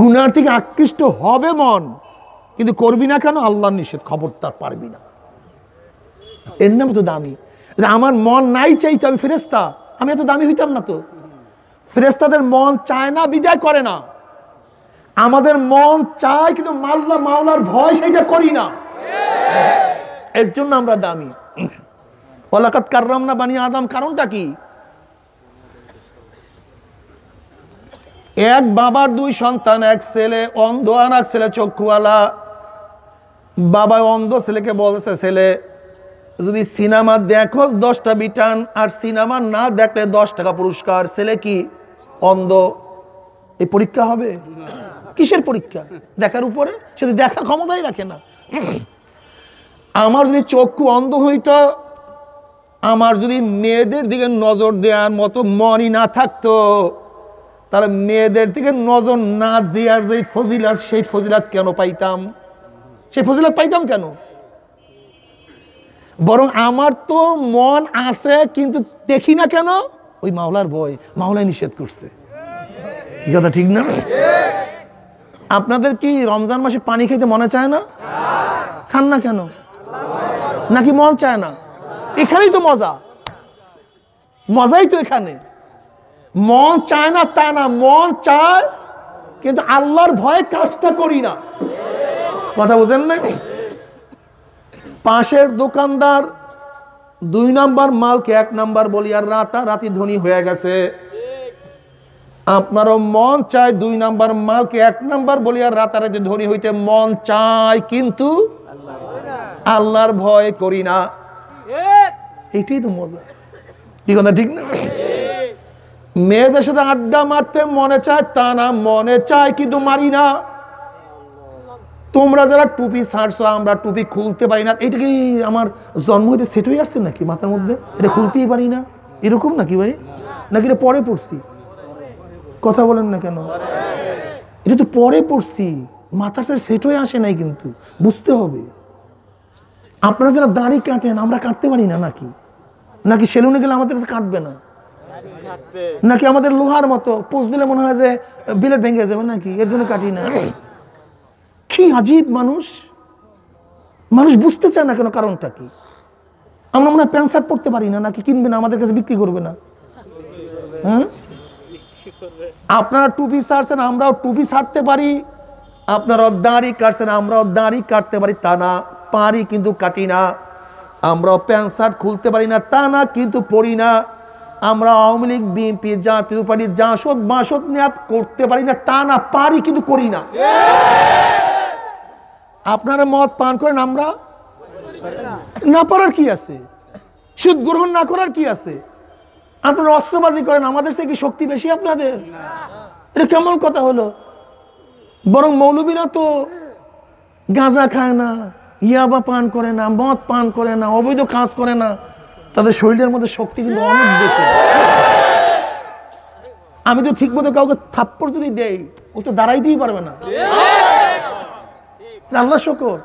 গুণার থেকে আকৃষ্ট হবে মন কিন্তু করবি না কেন আল্লাহ নিষেধ খবর তার পারবি না এর নাম তো দামি আমার মন নাই চাইতো আমি ফেরেস্তা আমি এত দামি হইতাম না তো ফেরেস্তাদের মন চায় না বিদায় করে না আমাদের মন চায় কিন্তু মাল্লা মাওলার ভয় সেটা করি না এর জন্য আমরা দামি ওলাকাত কার্রাম না বানিয়ে আদাম কারণটা কি এক বাবার দুই সন্তান এক ছেলে অন্ধ আর এক ছেলে চক্ষুওয়ালা বাবা অন্ধ ছেলেকে বলছে ছেলে যদি সিনেমা দেখো দশটা বিটান আর সিনেমা না দেখলে দশ টাকা পুরস্কার ছেলে কি অন্ধ এই পরীক্ষা হবে কিসের পরীক্ষা দেখার উপরে সেটা দেখার ক্ষমতাই রাখে না আমার যদি চক্ষু অন্ধ হইত আমার যদি মেয়েদের দিকে নজর দেওয়ার মতো মনই না থাকতো তাহলে মেয়েদের দিকে নজর না দেওয়ার যে ফজিলাত সেই ফজিলাত কেন পাইতাম সেই ফজিলাত পাইতাম কেন বরং আমার তো মন আছে কিন্তু দেখি না কেন ওই মাওলার বই মাওলায় নিষেধ করছে কি কথা ঠিক না আপনাদের কি রমজান মাসে পানি খাইতে মনে চায় না খান না কেন নাকি মন চায় না এখানেই তো মজা মজাই তো এখানে মন চায় না তা না মন চায় কিন্তু আল্লাহর ভয়ে কাজটা করি না কথা বোঝেন না পাশের দোকানদার দুই নাম্বার মালকে এক নাম্বার বলি আর রাতারাতি ধনী হয়ে গেছে আপনারও মন চায় দুই নাম্বার মালকে এক নাম্বার বলি আর রাতারাতি ধনী হইতে মন চায় কিন্তু আল্লাহর ভয় করি না এটাই তো মজা কি কথা ঠিক না মেয়েদের সাথে আড্ডা মারতে মনে চায় তা না মনে চায় কিন্তু মারি না তোমরা যারা টুপি ছাড়ছো আমরা টুপি খুলতে পারি না এটা কি আমার জন্ম হইতে সেট হয়ে আসছে নাকি মাথার মধ্যে এটা খুলতেই পারি না এরকম নাকি ভাই নাকি এটা পরে পড়ছি কথা বলেন না কেন এটা তো পরে পড়ছি মাথার সাথে সেট হয়ে আসে নাই কিন্তু বুঝতে হবে আপনারা যারা দাড়ি কাটেন আমরা কাটতে পারি না নাকি নাকি সেলুনে গেলে আমাদের কাটবে না নাকি আমাদের লোহার মতো পোষ দিলে মনে হয় যে বিলেট ভেঙে যাবে নাকি এর জন্য কাটি না কি আজীব মানুষ মানুষ বুঝতে চায় না কেন কারণটা কি আমরা মনে হয় প্যান্ট শার্ট পরতে পারি না নাকি কিনবে না আমাদের কাছে বিক্রি করবে না হ্যাঁ আপনারা টুপি সারছেন আমরাও টুপি সারতে পারি আপনারাও দাঁড়ি কাটছেন আমরাও দাঁড়ি কাটতে পারি তা না পারি কিন্তু কাটি না আমরাও প্যান্ট শার্ট খুলতে পারি না তা না কিন্তু পড়ি না আমরা Awami League BNP Jatiya Party Jasad Basad নেয়া করতে পারি না তা না পারি কিন্তু করি না আপনারা মদ পান করেন আমরা না পড়ার কি আছে সুদ গ্রহণ না করার কি আছে আপনারা অস্ত্রবাজি করেন আমাদের থেকে শক্তি বেশি আপনাদের এটা কেমন কথা হলো বরং মৌলবীরা তো গাঁজা খায় না ইয়াবা পান করে না মদ পান করে না অবৈধ কাজ করে না তাদের শরীরের মধ্যে শক্তি কিন্তু অনেক বেশি আমি তো ঠিক মতো কাউকে থাপ্পড় যদি দেই ও তো দাঁড়াইতেই পারবে না আল্লাহ শকর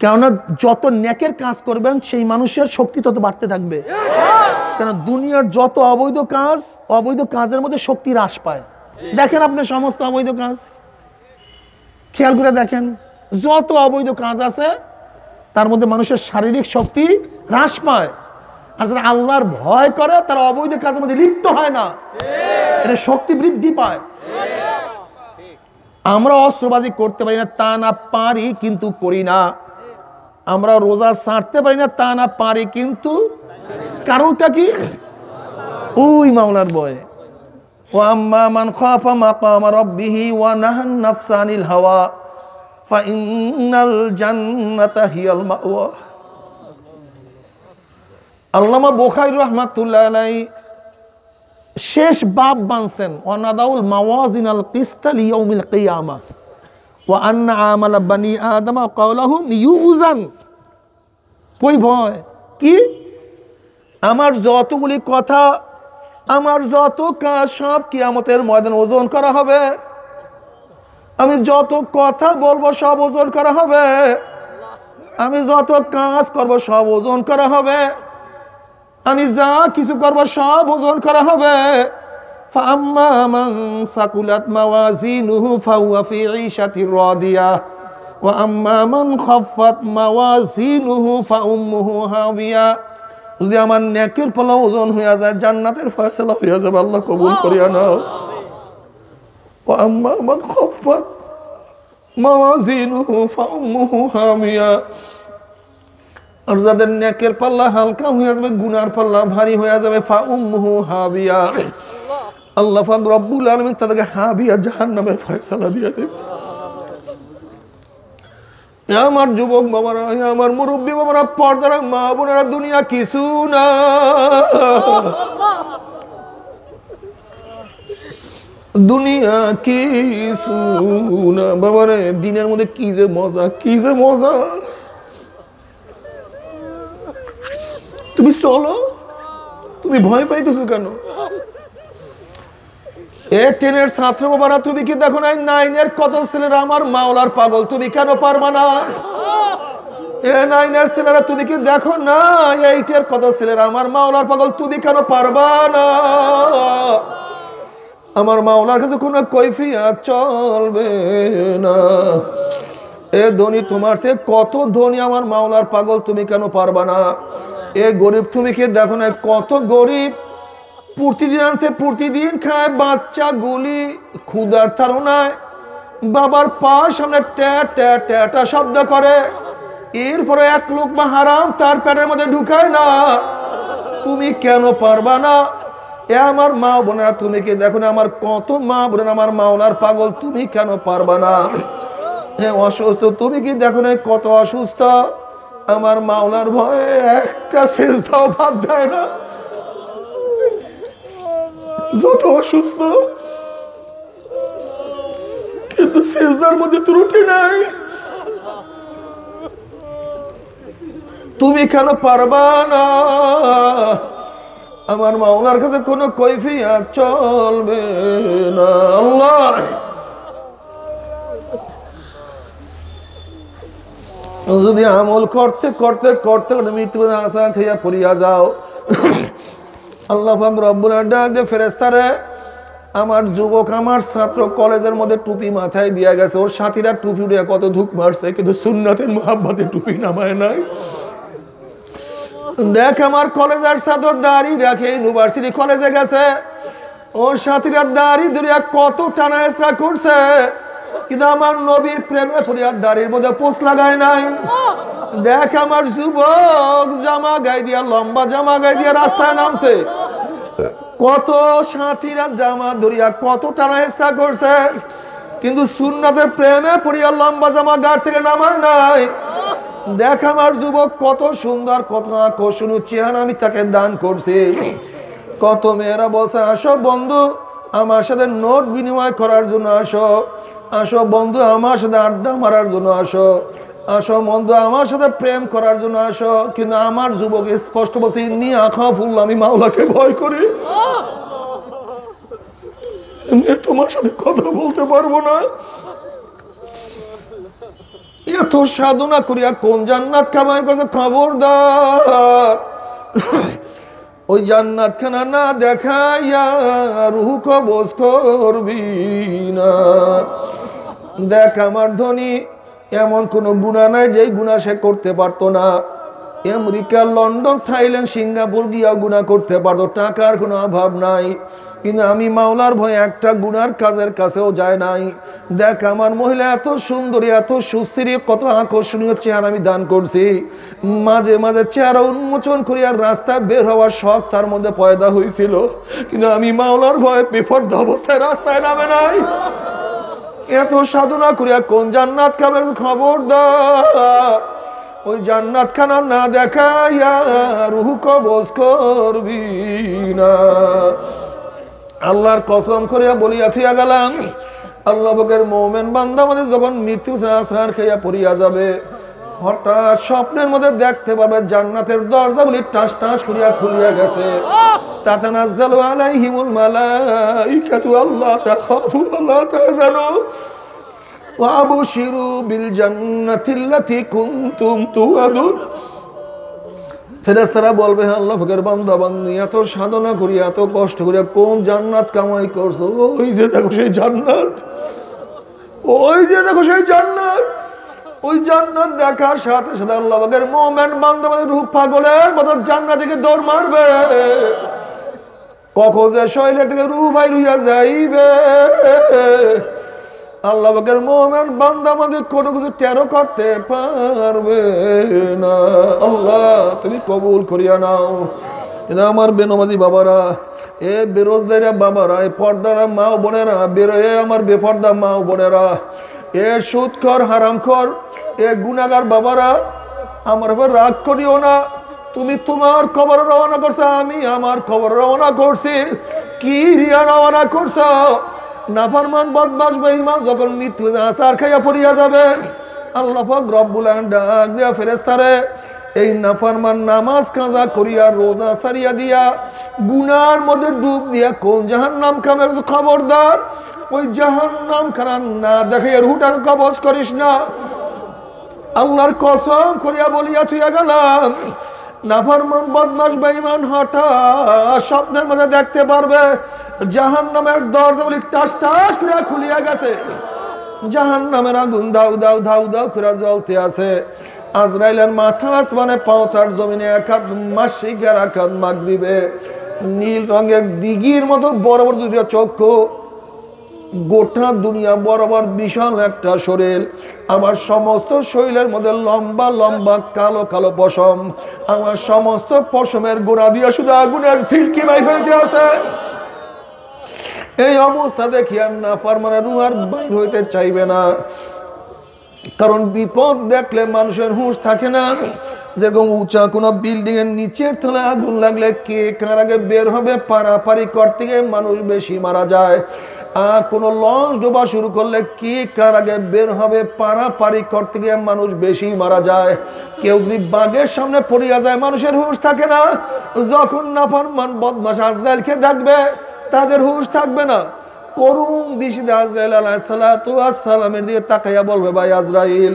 কেননা যত ন্যাকের কাজ করবেন সেই মানুষের শক্তি তত বাড়তে থাকবে কেন দুনিয়ার যত অবৈধ কাজ অবৈধ কাজের মধ্যে শক্তি হ্রাস পায় দেখেন আপনি সমস্ত অবৈধ কাজ খেয়াল করে দেখেন যত অবৈধ কাজ আছে তার মধ্যে মানুষের শারীরিক শক্তি হ্রাস পায় আর যারা আল্লাহর ভয় করে তারা অবৈধ কাজের মধ্যে লিপ্ত হয় না এটা শক্তি বৃদ্ধি পায় আমরা অস্ত্রবাজি করতে পারি না তা না পারি কিন্তু করি না আমরা রোজা সারতে পারি না তা না পারি কিন্তু কারণটা কি ওই মাওলার বয়ে ওয়া নাহান হাওয়া আল্লামা বোখাই রহমাতুল্লাহ শেষ বাপ বানছেন অনাদাউল মাওয়াজিন আল কিস্তাল ইয়ৌমিল কিয়ামা ও আন্না আমাল বানি আদমা কাউলাহুম ইউজান কই ভয় কি আমার যতগুলি কথা আমার যত কাজ সব কিয়ামতের ময়দান ওজন করা হবে আমি যত কথা বলবো সব ওজন করা হবে আমি যত কাজ করব সব ওজন করা হবে আমি যা কিছু করব সব ওজন করা হবে যদি আমার নেকের ফল ওজন হইয়া যায় জান্নাতের ফয়সলা হইয়া যাবে আল্লাহ কবুল করিয়া নাও ও আম্মা মান খফাত মাওয়াজিনুহু ফাউম্মুহু হামিয়া আর যাদের নেকের পাল্লা হালকা হয়ে যাবে গুনার পাল্লা ভারী হয়ে যাবে ফা উম্মুহু হাবিয়া আল্লাহ পাক রব্বুল আলামিন তাদেরকে হাবিয়া জাহান্নামের ফয়সালা দিয়ে দেবে আমার যুবক বাবারা আমার মুরব্বী বাবারা পর্দারা মা বোনেরা দুনিয়া কিছু না দুনিয়া কিছু না বাবারে দিনের মধ্যে কি যে মজা কি যে মজা তুমি চলো তুমি ভয় পাইতেছো কেন এ টেনের ছাত্র বাবারা তুমি কি দেখো নাই নাইনের কত ছেলেরা আমার মাওলার পাগল তুমি কেন পারবা না এ নাইনের ছেলেরা তুমি কি দেখো না এইটের কত ছেলেরা আমার মাওলার পাগল তুমি কেন পারবা না আমার মাওলার কাছে কোনো কৈফিয়া চলবে না এ ধনী তোমার সে কত ধনী আমার মাওলার পাগল তুমি কেন পারবা না এ গরিব তুমি কি দেখো না কত গরিব প্রতিদিন আনছে প্রতিদিন খায় বাচ্চা গুলি ক্ষুদার তারণায় বাবার পা সামনে ট্যা ট্যা ট্যাটা শব্দ করে এরপরে এক লোক বা হারাম তার পেটের মধ্যে ঢুকায় না তুমি কেন পারবা না এ আমার মা বোনেরা তুমি কি দেখো না আমার কত মা বোনেরা আমার মাওলার পাগল তুমি কেন পারবা না অসুস্থ তুমি কি দেখো না কত অসুস্থ আমার মাওলার ভয়ে একটা সেজদাও বাদ দেয় না যত অসুস্থ কিন্তু সেজদার মধ্যে ত্রুটি নাই তুমি কেন পারবা না আমার মাওলার কাছে কোনো কৈফিয়া চলবে না আল্লাহ যদি আমল করতে করতে করতে করতে মৃত্যু আশা খাইয়া পড়িয়া যাও আল্লাহ ডাক যে ফেরেস্তারে আমার যুবক আমার ছাত্র কলেজের মধ্যে টুপি মাথায় দিয়া গেছে ওর সাথীরা টুপি উড়ে কত ধুক মারছে কিন্তু সুন্নতের মহাব্বাতে টুপি নামায় নাই দেখ আমার কলেজের ছাত্র দাড়ি রাখে ইউনিভার্সিটি কলেজে গেছে ওর সাথীরা দাড়ি ধরিয়া কত টানা করছে কিন্তু আমার নবীর প্রেমে ফরিয়াদ দাঁড়ির মধ্যে পোস লাগায় নাই দেখ আমার যুবক জামা গাই দিয়া লম্বা জামা গাই দিয়া রাস্তায় নামছে কত সাথীরা জামা ধরিয়া কত টানা হেসা করছে কিন্তু সুন্নাদের প্রেমে পড়িয়া লম্বা জামা গাড় থেকে নামায় নাই দেখ আমার যুবক কত সুন্দর কত আকর্ষণীয় চেহারা আমি তাকে দান করছি কত মেয়েরা বসে আসো বন্ধু আমার সাথে নোট বিনিময় করার জন্য আসো আসো বন্ধু আমার সাথে আড্ডা মারার জন্য আসো আসো বন্ধু আমার সাথে প্রেম করার জন্য আসো কিন্তু আমার যুবক স্পষ্ট বলছে ইন্নি আঁখা ফুল আমি মাওলাকে ভয় করি তোমার সাথে কথা বলতে পারবো না এত সাধনা করিয়া কোন জান্নাত কামাই করছে খবরদার ওই জান্নাতখানা না দেখাইয়া রুহু কবজ করবি না দেখ আমার ধনী এমন কোনো গুণা নাই যেই গুণা সে করতে পারতো না আমেরিকা লন্ডন থাইল্যান্ড সিঙ্গাপুর গিয়া গুণা করতে পারতো টাকার কোনো অভাব নাই কিন্তু আমি মাওলার ভয়ে একটা গুনার কাজের কাছেও যায় নাই দেখ আমার মহিলা এত সুন্দরী এত সুস্থির কত আকর্ষণীয় চেহারা আমি দান করছি মাঝে মাঝে চেহারা উন্মোচন করি আর রাস্তায় বের হওয়ার শখ তার মধ্যে পয়দা হয়েছিল কিন্তু আমি মাওলার ভয়ে বিপর্দ অবস্থায় রাস্তায় নামে নাই এত সাধনা করিয়া কোন জান্নাত খাবের খবর দা ওই জান্নাত খানা না দেখাইয়া রুহ কবজ করবি না আল্লাহর কসম করিয়া বলিয়া থিয়া গেলাম আল্লাহ বকের মোমেন বান্দা আমাদের যখন মৃত্যু আসার খেয়া পড়িয়া যাবে হঠাৎ স্বপ্নের মধ্যে দেখতে পাবে জান্নাতের দরজা গুলি টাস টাস করিয়া খুলিয়া গেছে তাতে নাজ্জালু আলাইহিমুল মালাইকাতু আল্লাহ তাখাফু আল্লাহ তাহজানু শিরু বিল জান্নাতিল্লাতি কুনতুম তুআদুন ফেরেস্তারা বলবে আল্লাহ ফকের বান্দা এত সাধনা করি এত কষ্ট করি কোন জান্নাত কামাই করছো ওই যে দেখো সেই জান্নাত ওই যে দেখো সেই জান্নাত ওই জান্নাত দেখার সাথে সাথে আল্লাহ ফকের মোমেন বান্দা মানে রূপ পাগলের মতো জান্নাত থেকে দৌড় মারবে কখন যে শৈলের থেকে রূপ ভাই রুইয়া যাইবে আল্লাহ বাগের মোহামের বান্দা আমাদের কোনো কিছু তেরো করতে পারবে না আল্লাহ তুমি কবুল করিয়া নাও এটা আমার বেনমাজি বাবারা এ বেরোজদারা বাবারা এ পর্দারা মা বোনেরা বেরোয় আমার বেপর্দা মাও বোনেরা এ সুৎখর হারামখর এ গুণাগার বাবারা আমার উপর রাগ করিও না তুমি তোমার খবর রওনা করছো আমি আমার খবর রওনা করছি কি রিয়া রওনা করছো নাফরমান বদমাস বেঈমান যখন মৃত্যু আসার খাইয়া পড়িয়া যাবে আল্লাহ পাক রব্বুল ডাক দিয়া ফেরেস্তারে এই নাফারমান নামাজ কাজা করিয়া রোজা সারিয়া দিয়া গুনার মধ্যে ডুব দিয়া কোন জাহান নাম খামের খবরদার ওই জাহান নাম খানা না দেখাইয়া রুটা কবজ করিস না আল্লাহর কসম করিয়া বলিয়া থুইয়া গেলাম নাফারমান বদমাস বেঈমান হঠাৎ স্বপ্নের মধ্যে দেখতে পারবে জাহান নামের দরজাগুলি টাস টাস করে খুলিয়া গেছে জাহান নামের আগুন দাউ দাউ ধাউ দাউ করে জ্বলতে আছে আজরাইলের মাথা আসমানে পাওতার জমিনে একাত মাসিক আর একাত মাগরিবে নীল রঙের দিঘির মতো বড় বড় দুটো চক্ষু গোটা দুনিয়া বরাবর বিশাল একটা শরীর আমার সমস্ত শরীরের মধ্যে লম্বা লম্বা কালো কালো পশম আমার সমস্ত পশমের গোড়া দিয়ে শুধু আগুনের সিরকি বাই হয়ে আছে এই অবস্থা দেখিয়ান না ফার্মানা রুহার বাইর হইতে চাইবে না কারণ বিপদ দেখলে মানুষের হুঁশ থাকে না যেরকম উঁচা কোনো বিল্ডিংয়ের নিচের তলে আগুন লাগলে কে কার আগে বের হবে পারাপারি করতে গিয়ে মানুষ বেশি মারা যায় আর কোনো লঞ্চ ডোবা শুরু করলে কে কার আগে বের হবে পারাপারি করতে গিয়ে মানুষ বেশি মারা যায় কেউ যদি বাঘের সামনে পড়িয়া যায় মানুষের হুঁশ থাকে না যখন না পারমান বদমাস আজরাইলকে দেখবে তাদের হুশ থাকবে না করুন দৃষ্টিতে আজরাইল আলাইসালামের দিকে তাকাইয়া বলবে ভাই আজরাইল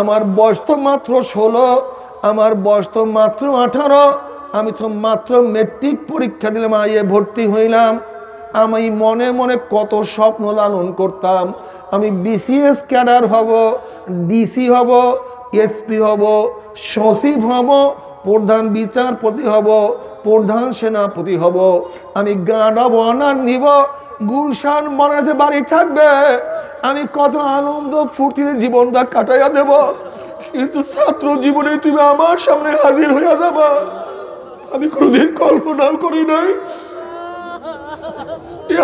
আমার বয়স তো মাত্র ষোলো আমার বয়স তো মাত্র আঠারো আমি তো মাত্র মেট্রিক পরীক্ষা দিলাম আইয়ে ভর্তি হইলাম আমি মনে মনে কত স্বপ্ন লালন করতাম আমি বিসিএস ক্যাডার হব ডিসি হব এসপি হব সচিব হব প্রধান বিচারপতি হব প্রধান সেনাপতি হব আমি গার্ড অব নিব গুলশান মনে বাড়ি থাকবে আমি কত আনন্দ ফুর্তিতে জীবনটা কাটাইয়া দেব কিন্তু ছাত্র জীবনে তুমি আমার সামনে হাজির হইয়া যাবা আমি কোনোদিন কল্পনাও করি নাই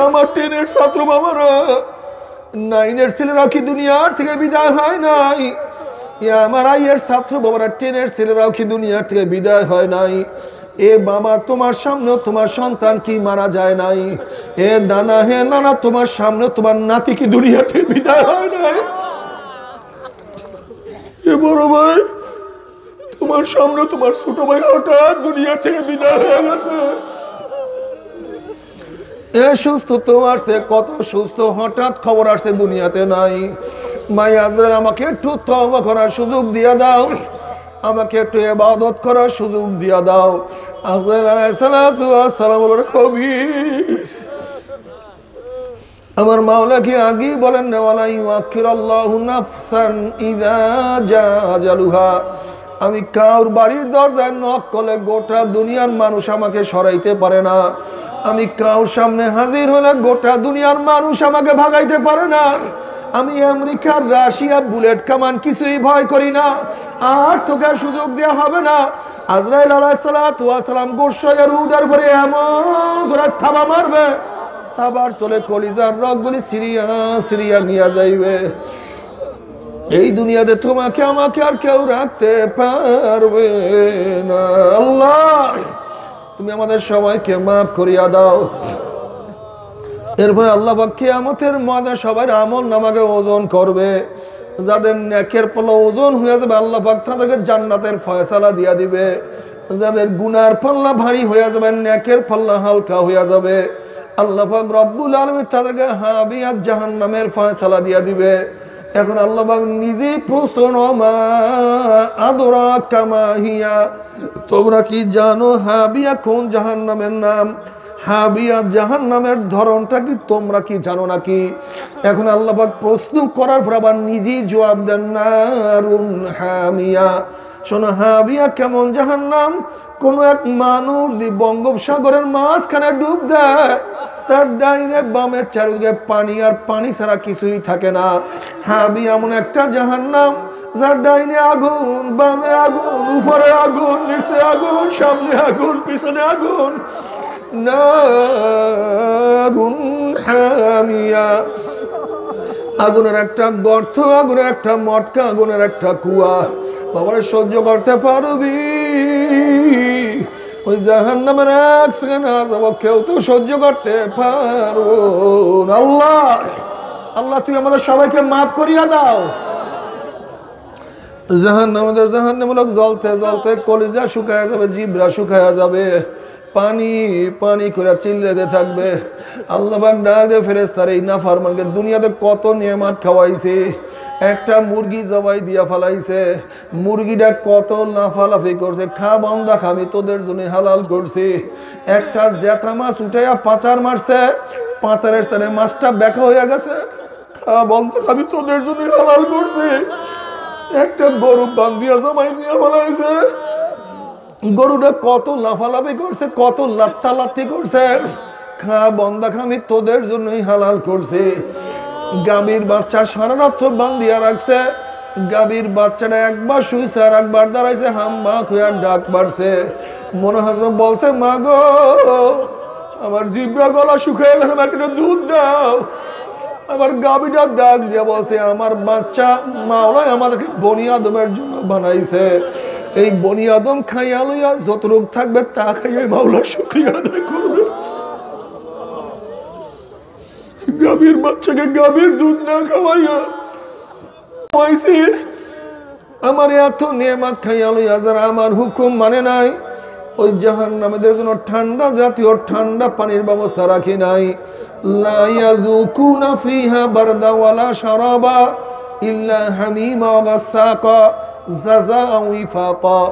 আমার টেনের ছাত্র বাবারা নাইনের ছেলেরা কি দুনিয়ার থেকে বিদায় হয় নাই আমার আইয়ের ছাত্র বাবারা টেনের ছেলেরাও কি দুনিয়ার থেকে বিদায় হয় নাই এ বাবা তোমার সামনে তোমার সন্তান কি মারা যায় নাই এ নানা হে নানা তোমার সামনে তোমার নাতি কি দুনিয়া থেকে বিদায় হয় নাই এ বড় ভাই তোমার সামনে তোমার ছোট ভাই হঠাৎ দুনিয়া থেকে বিদায় হয়ে গেছে এ সুস্থ তোমার সে কত সুস্থ হঠাৎ খবর আসছে দুনিয়াতে নাই মাই আজরাল আমাকে একটু তওবা করার সুযোগ দিয়ে দাও আমাকে একটু এবাদত করার সুযোগ দিয়ে দাও আজরাল আলাইসালাম কবির আমার মাওলা কি আগেই বলেন আমি কাউর বাড়ির দরজায় নখ কলে গোটা দুনিয়ার মানুষ আমাকে সরাইতে পারে না আমি কাউর সামনে হাজির হলে গোটা দুনিয়ার মানুষ আমাকে ভাগাইতে পারে না আমি আমেরিকার রাশিয়া বুলেট কামান কিছুই ভয় করি না আর তোকে সুযোগ দেওয়া হবে না আজরাইল আলাহিসাল্লাম গোসাইয়ের উদার করে এমন থাবা মারবে আবার চলে কলিজার রক বলি সিরিয়া সিরিয়া নিয়ে যাইবে এই দুনিয়াতে তোমাকে আমাকে আর কেউ রাখতে পারবে না আল্লাহ তুমি আমাদের সবাইকে মাফ করিয়া দাও এরপরে আল্লাহবাক কিয়ামতের মাদে সবাই আমল নামাকে ওজন করবে যাদের নেকের পাল্লা ওজন হয়ে যাবে আল্লাহবাক তাদেরকে জান্নাতের ফয়সালা দিয়া দিবে যাদের গুনার পাল্লা ভারী হয়ে যাবে নেকের পাল্লা হালকা হয়ে যাবে পাক রব্বুল আলমী তাদেরকে হাবিয়াত জাহান্নামের ফয়সালা দিয়া দিবে এখন আল্লাহ পাক নিজেই প্রশ্ন আদরা কামাহিয়া তোমরা কি জানো হাবিয়া কোন জাহান্নামের নাম হাবিয়া জাহান নামের ধরনটা কি তোমরা কি জানো নাকি এখন আল্লাহবাক প্রশ্ন করার পর আবার নিজেই জবাব দেন না রুন হামিয়া শোনো হাবিয়া কেমন জাহান নাম কোনো এক মানুষ বঙ্গোপসাগরের মাঝখানে ডুব দেয় তার ডাইনে বামের চারিদিকে পানি আর পানি ছাড়া কিছুই থাকে না হাবি এমন একটা জাহান নাম যার ডাইনে আগুন বামে আগুন উপরে আগুন নিচে আগুন সামনে আগুন পিছনে আগুন নারুন হামিয়া আগুনের একটা গর্ত আগুনের একটা মটকা আগুনের একটা কুয়া বাবারে সহ্য করতে পারবি ওই জাহান নামের এক সেকেন্ড কেউ তো সহ্য করতে পারবো আল্লাহ আল্লাহ তুমি আমাদের সবাইকে মাফ করিয়া দাও জাহান আমাদের জাহান্নামূলক জলতে জলতে হ্যাঁ। কলিজা শুকায়া যাবে জিবরা শুকায়া যাবে পানি পানি করে চিল্লাতে থাকবে আল্লাহ না দে ফেরেস তার এই নাফারমানকে দুনিয়াতে কত নিয়ামাত খাওয়াইছে একটা মুরগি জবাই দিয়া ফালাইছে মুরগিটা কত লাফালাফি করছে খা বন্দা খামি তোদের জন্য হালাল করছে একটা জ্যাথা মাছ উঠাইয়া পাঁচার মারছে পাঁচারের স্থানে মাছটা ব্যাখা হইয়া গেছে খা বন্দা খামি তোদের জন্য হালাল করছে একটা গরু বান্ধিয়া জমাই দিয়া ফলাইছে গরুটা কত লাফালাফি করছে কত লাত্তালাত্তি করছে খা বন্দা খামি তোদের জন্যই হালাল করছে গাবির বাচ্চা সারা রাত্র বান্ধিয়া রাখছে গাবির বাচ্চাটা একবার শুইছে আর একবার দাঁড়াইছে হাম মা খুঁয়ার ডাক বাড়ছে মনে হয় বলছে মা গো আমার জিব্রা গলা শুকিয়ে গেছে আমাকে দুধ দাও আমার গাবিটা ডাক যে বসে আমার বাচ্চা মাওলায় আমাদেরকে বনি আদমের জন্য বানাইছে এই বনি আদম খাইয়া লইয়া যত রোগ থাকবে তা খাইয়া মাওলা শুক্রিয়া আদায় করবে গাভীর বাচ্চাকে গাভীর দুধ না খাওয়াইয়া খাওয়াইছে আমার এত নিয়ামাত খাইয়া লইয়া যারা আমার হুকুম মানে নাই ওই জাহান নামেদের জন্য ঠান্ডা জাতীয় ঠান্ডা পানির ব্যবস্থা রাখি নাই لا يذوقون فيها بردا ولا شرابا إلا حميما وغساقا جزاء وفاقا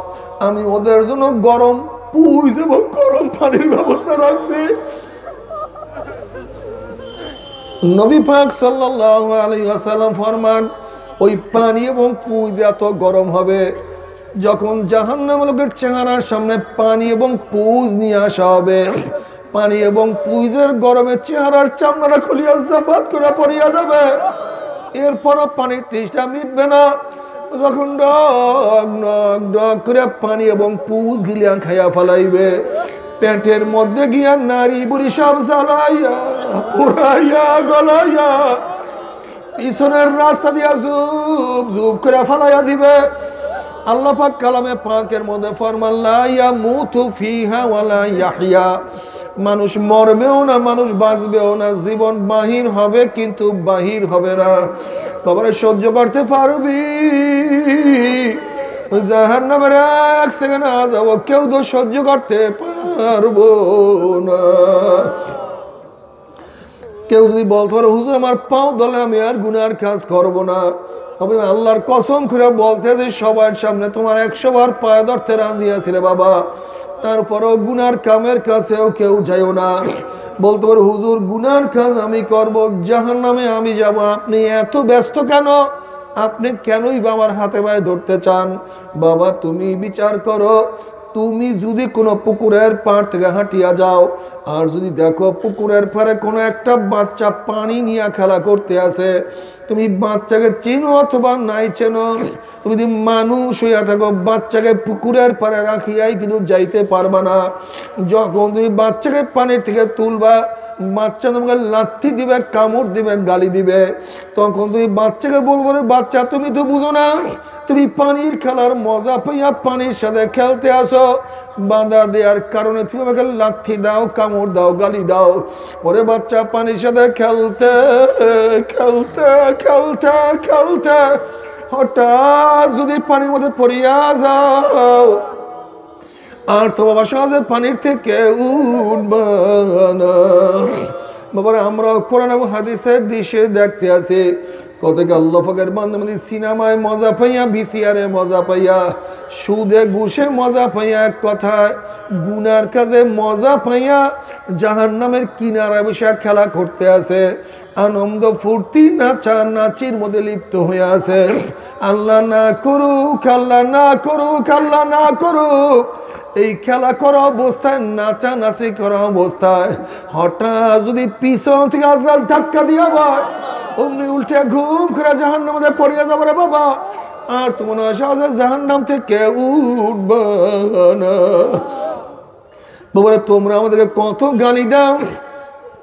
আমি ওদের জন্য গরম পুজ এবং গরম পানির ব্যবস্থা রাখছি নবী পাক সাল্লাল্লাহু আলাইহি ওয়াসাল্লাম ফরমান ওই পানি এবং পুজ এত গরম হবে যখন জাহান্নাম লোকের চেহারার সামনে পানি এবং পুজ নিয়ে আসা হবে পানি এবং পুইজের গরমে চেহারার চামড়া খুলিয়া জাপাত করে পড়িয়া যাবে এরপরও পানির তেষ্টা মিটবে না যখন ডগ ডগ ডগ করে পানি এবং পুজ গিলিয়া খাইয়া ফেলাইবে প্যান্টের মধ্যে গিয়া নারী বুড়ি সব জ্বালাইয়া পুরাইয়া গলাইয়া পিছনের রাস্তা দিয়া জুপ জুপ করে ফেলাইয়া দিবে আল্লাহ পাক কালামে পাকের মধ্যে ফরমাল্লা ইয়া মুথু ফিহা ওয়ালা ইয়াহিয়া মানুষ মরবেও না মানুষ বাঁচবেও না জীবন বাহির হবে কিন্তু বাহির হবে না তবে সহ্য করতে পারবি জাহার নামের এক সেকেন্ড না যাবো কেউ তো সহ্য করতে পারবো না কেউ যদি বলতে পারো হুজুর আমার পাও দলে আমি আর গুনার কাজ করব না তবে আল্লাহর কসম করে বলতে যে সবার সামনে তোমার একশো বার পায়ে ধরতে রাজি আছিলে বাবা তারপরও গুনার কামের কাছেও কেউ যাইও না বলতে পারো হুজুর গুনার কাজ আমি করব যাহার নামে আমি যাব আপনি এত ব্যস্ত কেন আপনি কেনই বাবার হাতে পায়ে ধরতে চান বাবা তুমি বিচার করো তুমি যদি কোনো পুকুরের পাড় থেকে হাঁটিয়া যাও আর যদি দেখো পুকুরের পাড়ে কোনো একটা বাচ্চা পানি নিয়ে খেলা করতে আসে তুমি বাচ্চাকে চেনো অথবা নাই চেনো তুমি যদি মানুষ হইয়া থাকো বাচ্চাকে পুকুরের পাড়ে রাখিয়াই কিন্তু যাইতে পারবা না যখন তুমি বাচ্চাকে পানির থেকে তুলবা বাচ্চা তোমাকে লাথি দিবে কামড় দিবে গালি দিবে তখন তুমি বাচ্চাকে বলবো রে বাচ্চা তুমি তো বুঝো না তুমি পানির খেলার মজা পাইয়া পানির সাথে খেলতে আসো বাঁধা দেওয়ার কারণে তুমি আমাকে লাথি দাও কামড় দাও গালি দাও ওরে বাচ্চা পানির সাথে খেলতে খেলতে খেলতে খেলতে হঠাৎ যদি পানির মধ্যে পড়িয়া যাও আর তো বাবা সাজে পানির থেকে উঠবানা বাবার আমরাও কোরআন এবং হাদিসের দিশে দেখতে আছি কতকে আল্লাফকের বান্ধবী সিনেমায় মজা পাইয়া ভিসিআরে মজা পাইয়া সুদে গুষে মজা পাইয়া এক কথায় গুনার কাজে মজা পাইয়া জাহান নামের কিনারা বসে খেলা করতে আছে আনন্দ ফুর্তি নাচা নাচির মধ্যে লিপ্ত হয়ে আছে আল্লাহ না করুক আল্লাহ না করুক আল্লাহ না করুক এই খেলা করা অবস্থায় নাচানাচি করা অবস্থায় হঠাৎ যদি পিছন থেকে আজকাল ধাক্কা দিয়ে হয় অমনি উল্টে ঘুম করে জাহান নামে পড়িয়ে যাবো রে বাবা আর তোমার আশা আছে জাহান নাম থেকে উঠব না বাবারা তোমরা আমাদেরকে কত গালি দাও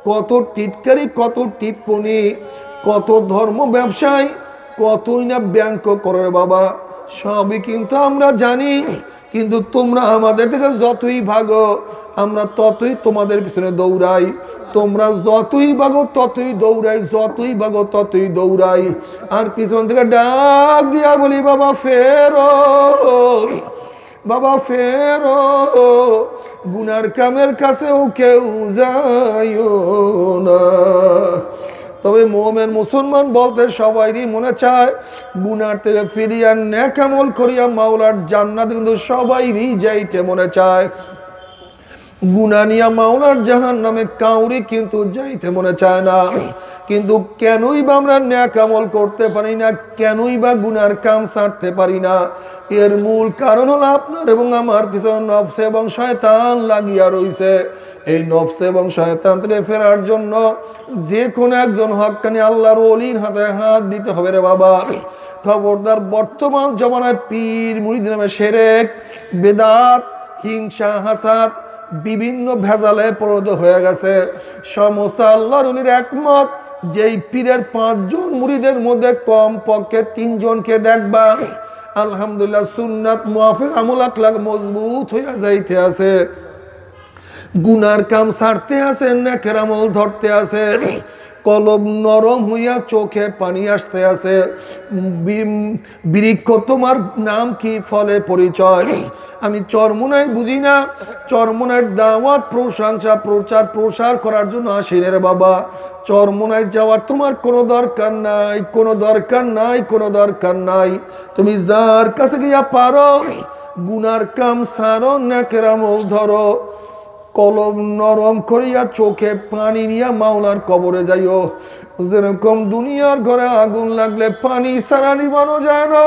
কত টিটকারি কত টিপ্পনি কত ধর্ম ব্যবসায় কতই না ব্যাংক করে বাবা সবই কিন্তু আমরা জানি কিন্তু তোমরা আমাদের থেকে যতই ভাগো আমরা ততই তোমাদের পিছনে দৌড়াই তোমরা যতই ভাগো ততই দৌড়াই যতই ভাগো ততই দৌড়াই আর পিছন থেকে ডাক দিয়া বলি বাবা ফেরো বাবা ফেরো গুনার কামের কাছেও কেউ যায় না তবে মোমেন মুসলমান বলতে সবাইরই মনে চায় গুনার থেকে ফিরিয়া ন্যাকামল করিয়া মাওলার জান্নাত কিন্তু সবাইরই যাইতে মনে চায় গুনানিয়া মাওলার জাহান নামে কাউরি কিন্তু যাইতে মনে চায় না কিন্তু কেনই বা আমরা ন্যাকামল করতে পারি না কেনই বা গুনার কাম সারতে পারি না এর মূল কারণ হলো আপনার এবং আমার পিছন নফসে এবং শয়তান লাগিয়া রইছে এই নফস এবং শয়তান ফেরার জন্য যে কোনো একজন হকানি আল্লাহর অলির হাতে হাত দিতে হবে রে বাবা খবরদার বর্তমান জমানায় পীর মুড়িদ নামে সেরেক বেদাত হিংসা হাসাত বিভিন্ন ভেজালে পরিণত হয়ে গেছে সমস্ত আল্লাহর অলির একমত যেই পীরের পাঁচজন মুড়িদের মধ্যে কম পক্ষে তিনজনকে দেখবা আলহামদুলিল্লাহ সুন্নাত মোয়াফেক আমল আকলাক মজবুত হইয়া যাইতে আছে গুনার কাম সারতে আসেন না কেরামল ধরতে আসে কলম নরম হইয়া চোখে পানি আসতে আসে বৃক্ষ তোমার নাম কি ফলে পরিচয় আমি চরমুনাই বুঝি না চরমোনায় দাওয়াত প্রশংসা প্রচার প্রসার করার জন্য আসেন রে বাবা চরমোনায় যাওয়ার তোমার কোনো দরকার নাই কোনো দরকার নাই কোনো দরকার নাই তুমি যার কাছে গিয়া পারো গুনার কাম সারো না কেরামল ধরো কলম নরম করিয়া চোখে পানি নিয়ে মাওলার কবরে যাইও যেরকম দুনিয়ার ঘরে আগুন লাগলে পানি সারা নিবানো যায় না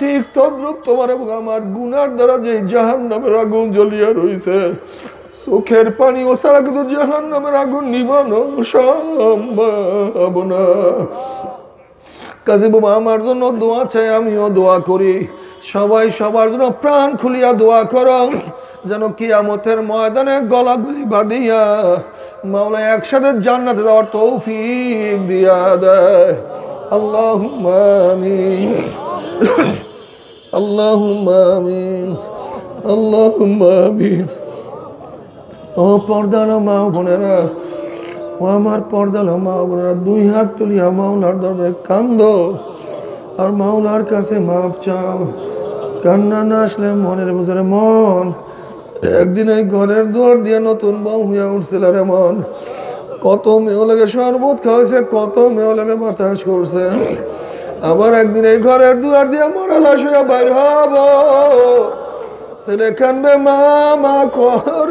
ঠিক তদ্রুপ তোমার এবং আমার গুনার দ্বারা যে জাহান নামের আগুন জ্বলিয়া রয়েছে চোখের পানি ও সারা কিন্তু জাহান নামের আগুন নিবানো সম্ভাবনা কাজী বাবা আমার জন্য দোয়া চাই আমিও দোয়া করি সবাই সবার জন্য প্রাণ খুলিয়া দোয়া কর যেন কিয়ামতের ময়দানে গলাগুলি বাঁধিয়া মাওলা একসাথে জান্নাতে যাওয়ার তৌফিক দিয়া দেয় আল্লাহ আল্লাহ আল্লাহ আমিন ও মা বোনেরা ও আমার পর্দাল হামা ওনারা দুই হাত তুলিয়া মাওলার দরবারে কান্দ আর মাওলার কাছে মাপ চাও কান্না না আসলে মনের বোঝারে মন একদিন এই ঘরের দুয়ার দিয়ে নতুন বউ হইয়া উঠছিল রে মন কত মেয়েও লাগে শরবত খাওয়াইছে কত মেয়েও লাগে বাতাস করছে আবার একদিন এই ঘরের দুয়ার দিয়ে মরা লাশ হইয়া বাইর হব ছেলে কানবে মা মা কর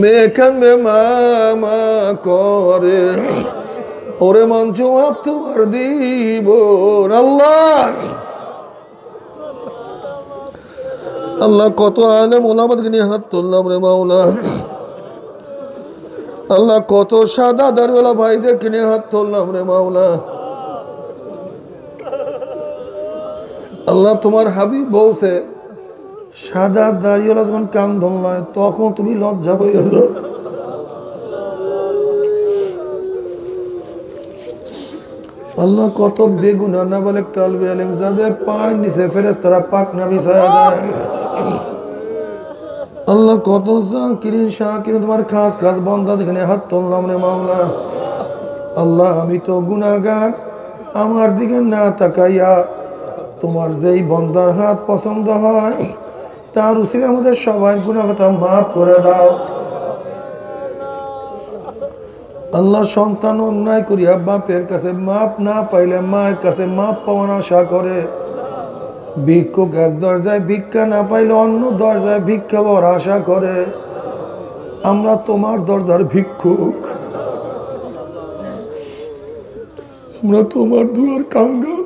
মেখান মা করে ওরে মন জবাব তোমার দিব আল্লাহ আল্লাহ কত আলে মোলামত গিয়ে হাত তুললাম রে মাওলা আল্লাহ কত সাদা দাড়িওয়ালা ভাইদেরকে নিয়ে হাত তুললাম রে মাওলা আল্লাহ তোমার হাবিব বলছে সাদা দাঁড়িয়েলা যখন কান ধরলায় তখন তুমি লজ্জা পাইয়া যাও আল্লাহ কত বেগুনা না বলে তালবে আলিম যাদের পায়ের নিচে ফেরেস তারা পাক না বিছায়া দেয় আল্লাহ কত জাকিরিন শাকির তোমার খাস খাস বন্ধা এখানে হাত তুললাম রে মাওলা আল্লাহ আমি তো গুনাগার আমার দিকে না তাকাইয়া তোমার যেই বন্দার হাত পছন্দ হয় তার উচিরে আমাদের সবার গুণাগতা মাফ করে দাও আল্লাহ সন্তান অন্যায় করিয়া বাপের কাছে মাপ না পাইলে মায়ের কাছে মাপ পাওয়ার আশা করে ভিক্ষুক এক দরজায় ভিক্ষা না পাইলে অন্য দরজায় ভিক্ষা পাওয়ার আশা করে আমরা তোমার দরজার ভিক্ষুক আমরা তোমার দুয়ার কাঙ্গাল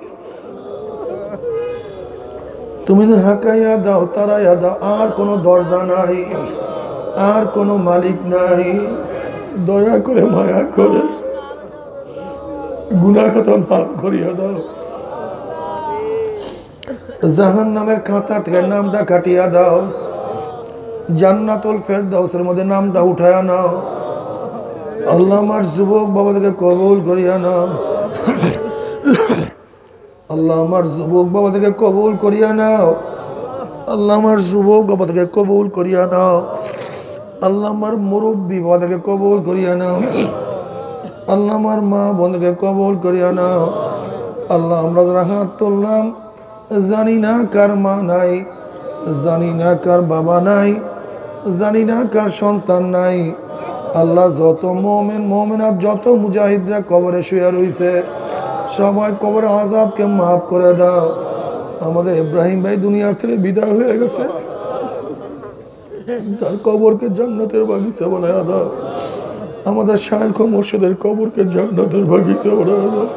তুমি তো হাঁকাইয়া দাও তারাইয়া দাও আর কোনো দরজা নাই আর কোনো মালিক নাই দয়া করে মায়া করে গুনা কথা মাফ করিয়া দাও জাহান নামের খাতা থেকে নামটা কাটিয়া দাও জান্নাতুল সের মধ্যে নামটা উঠায়া নাও আল্লাহ আমার যুবক বাবাদেরকে কবুল করিয়া নাও আল্লাহ আমার যুবক বাবা থেকে কবুল করিয়া নাও আল্লাহ আমার যুবক বাবা থেকে কবুল করিয়া নাও আল্লাহ আমার মুরব্বী বাবা থেকে কবুল করিয়া নাও আল্লাহ আমার মা বোনকে কবুল করিয়া নাও আল্লাহ আমরা যারা হাত তুললাম জানি না কার মা নাই জানি না কার বাবা নাই জানি না কার সন্তান নাই আল্লাহ যত মোমেন মোমেনার যত মুজাহিদরা কবরে শুয়ে রয়েছে সবাই কবর আজাবকে মাফ করে দাও আমাদের ইব্রাহিম ভাই দুনিয়ার থেকে বিদায় হয়ে গেছে তার কবরকে জান্নাতের বাগিচা বানায় দাও আমাদের শাহ মোর্শেদের কবরকে জান্নাতের বাগিচা বানায় দাও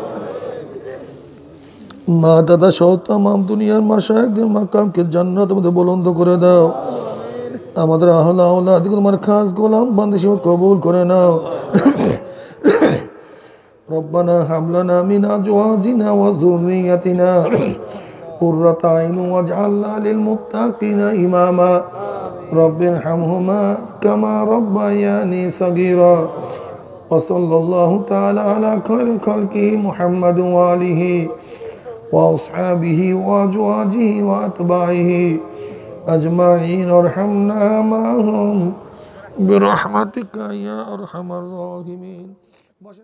মা দাদা সহতাম আম দুনিয়ার মা মা কামকে জান্নাত মধ্যে বলন্দ করে দাও আমাদের আহলা আহলা তোমার খাস গোলাম বান্দিসীমা কবুল করে নাও ربنا هب لنا من أزواجنا وذريتنا قرة عين واجعلنا للمتقين إماما رب ارحمهما كما ربياني صغيرا وصلى الله تعالى على خير خلقه محمد وآله وأصحابه وأزواجه وأتباعه أجمعين ارحمنا معهم برحمتك يا أرحم الراحمين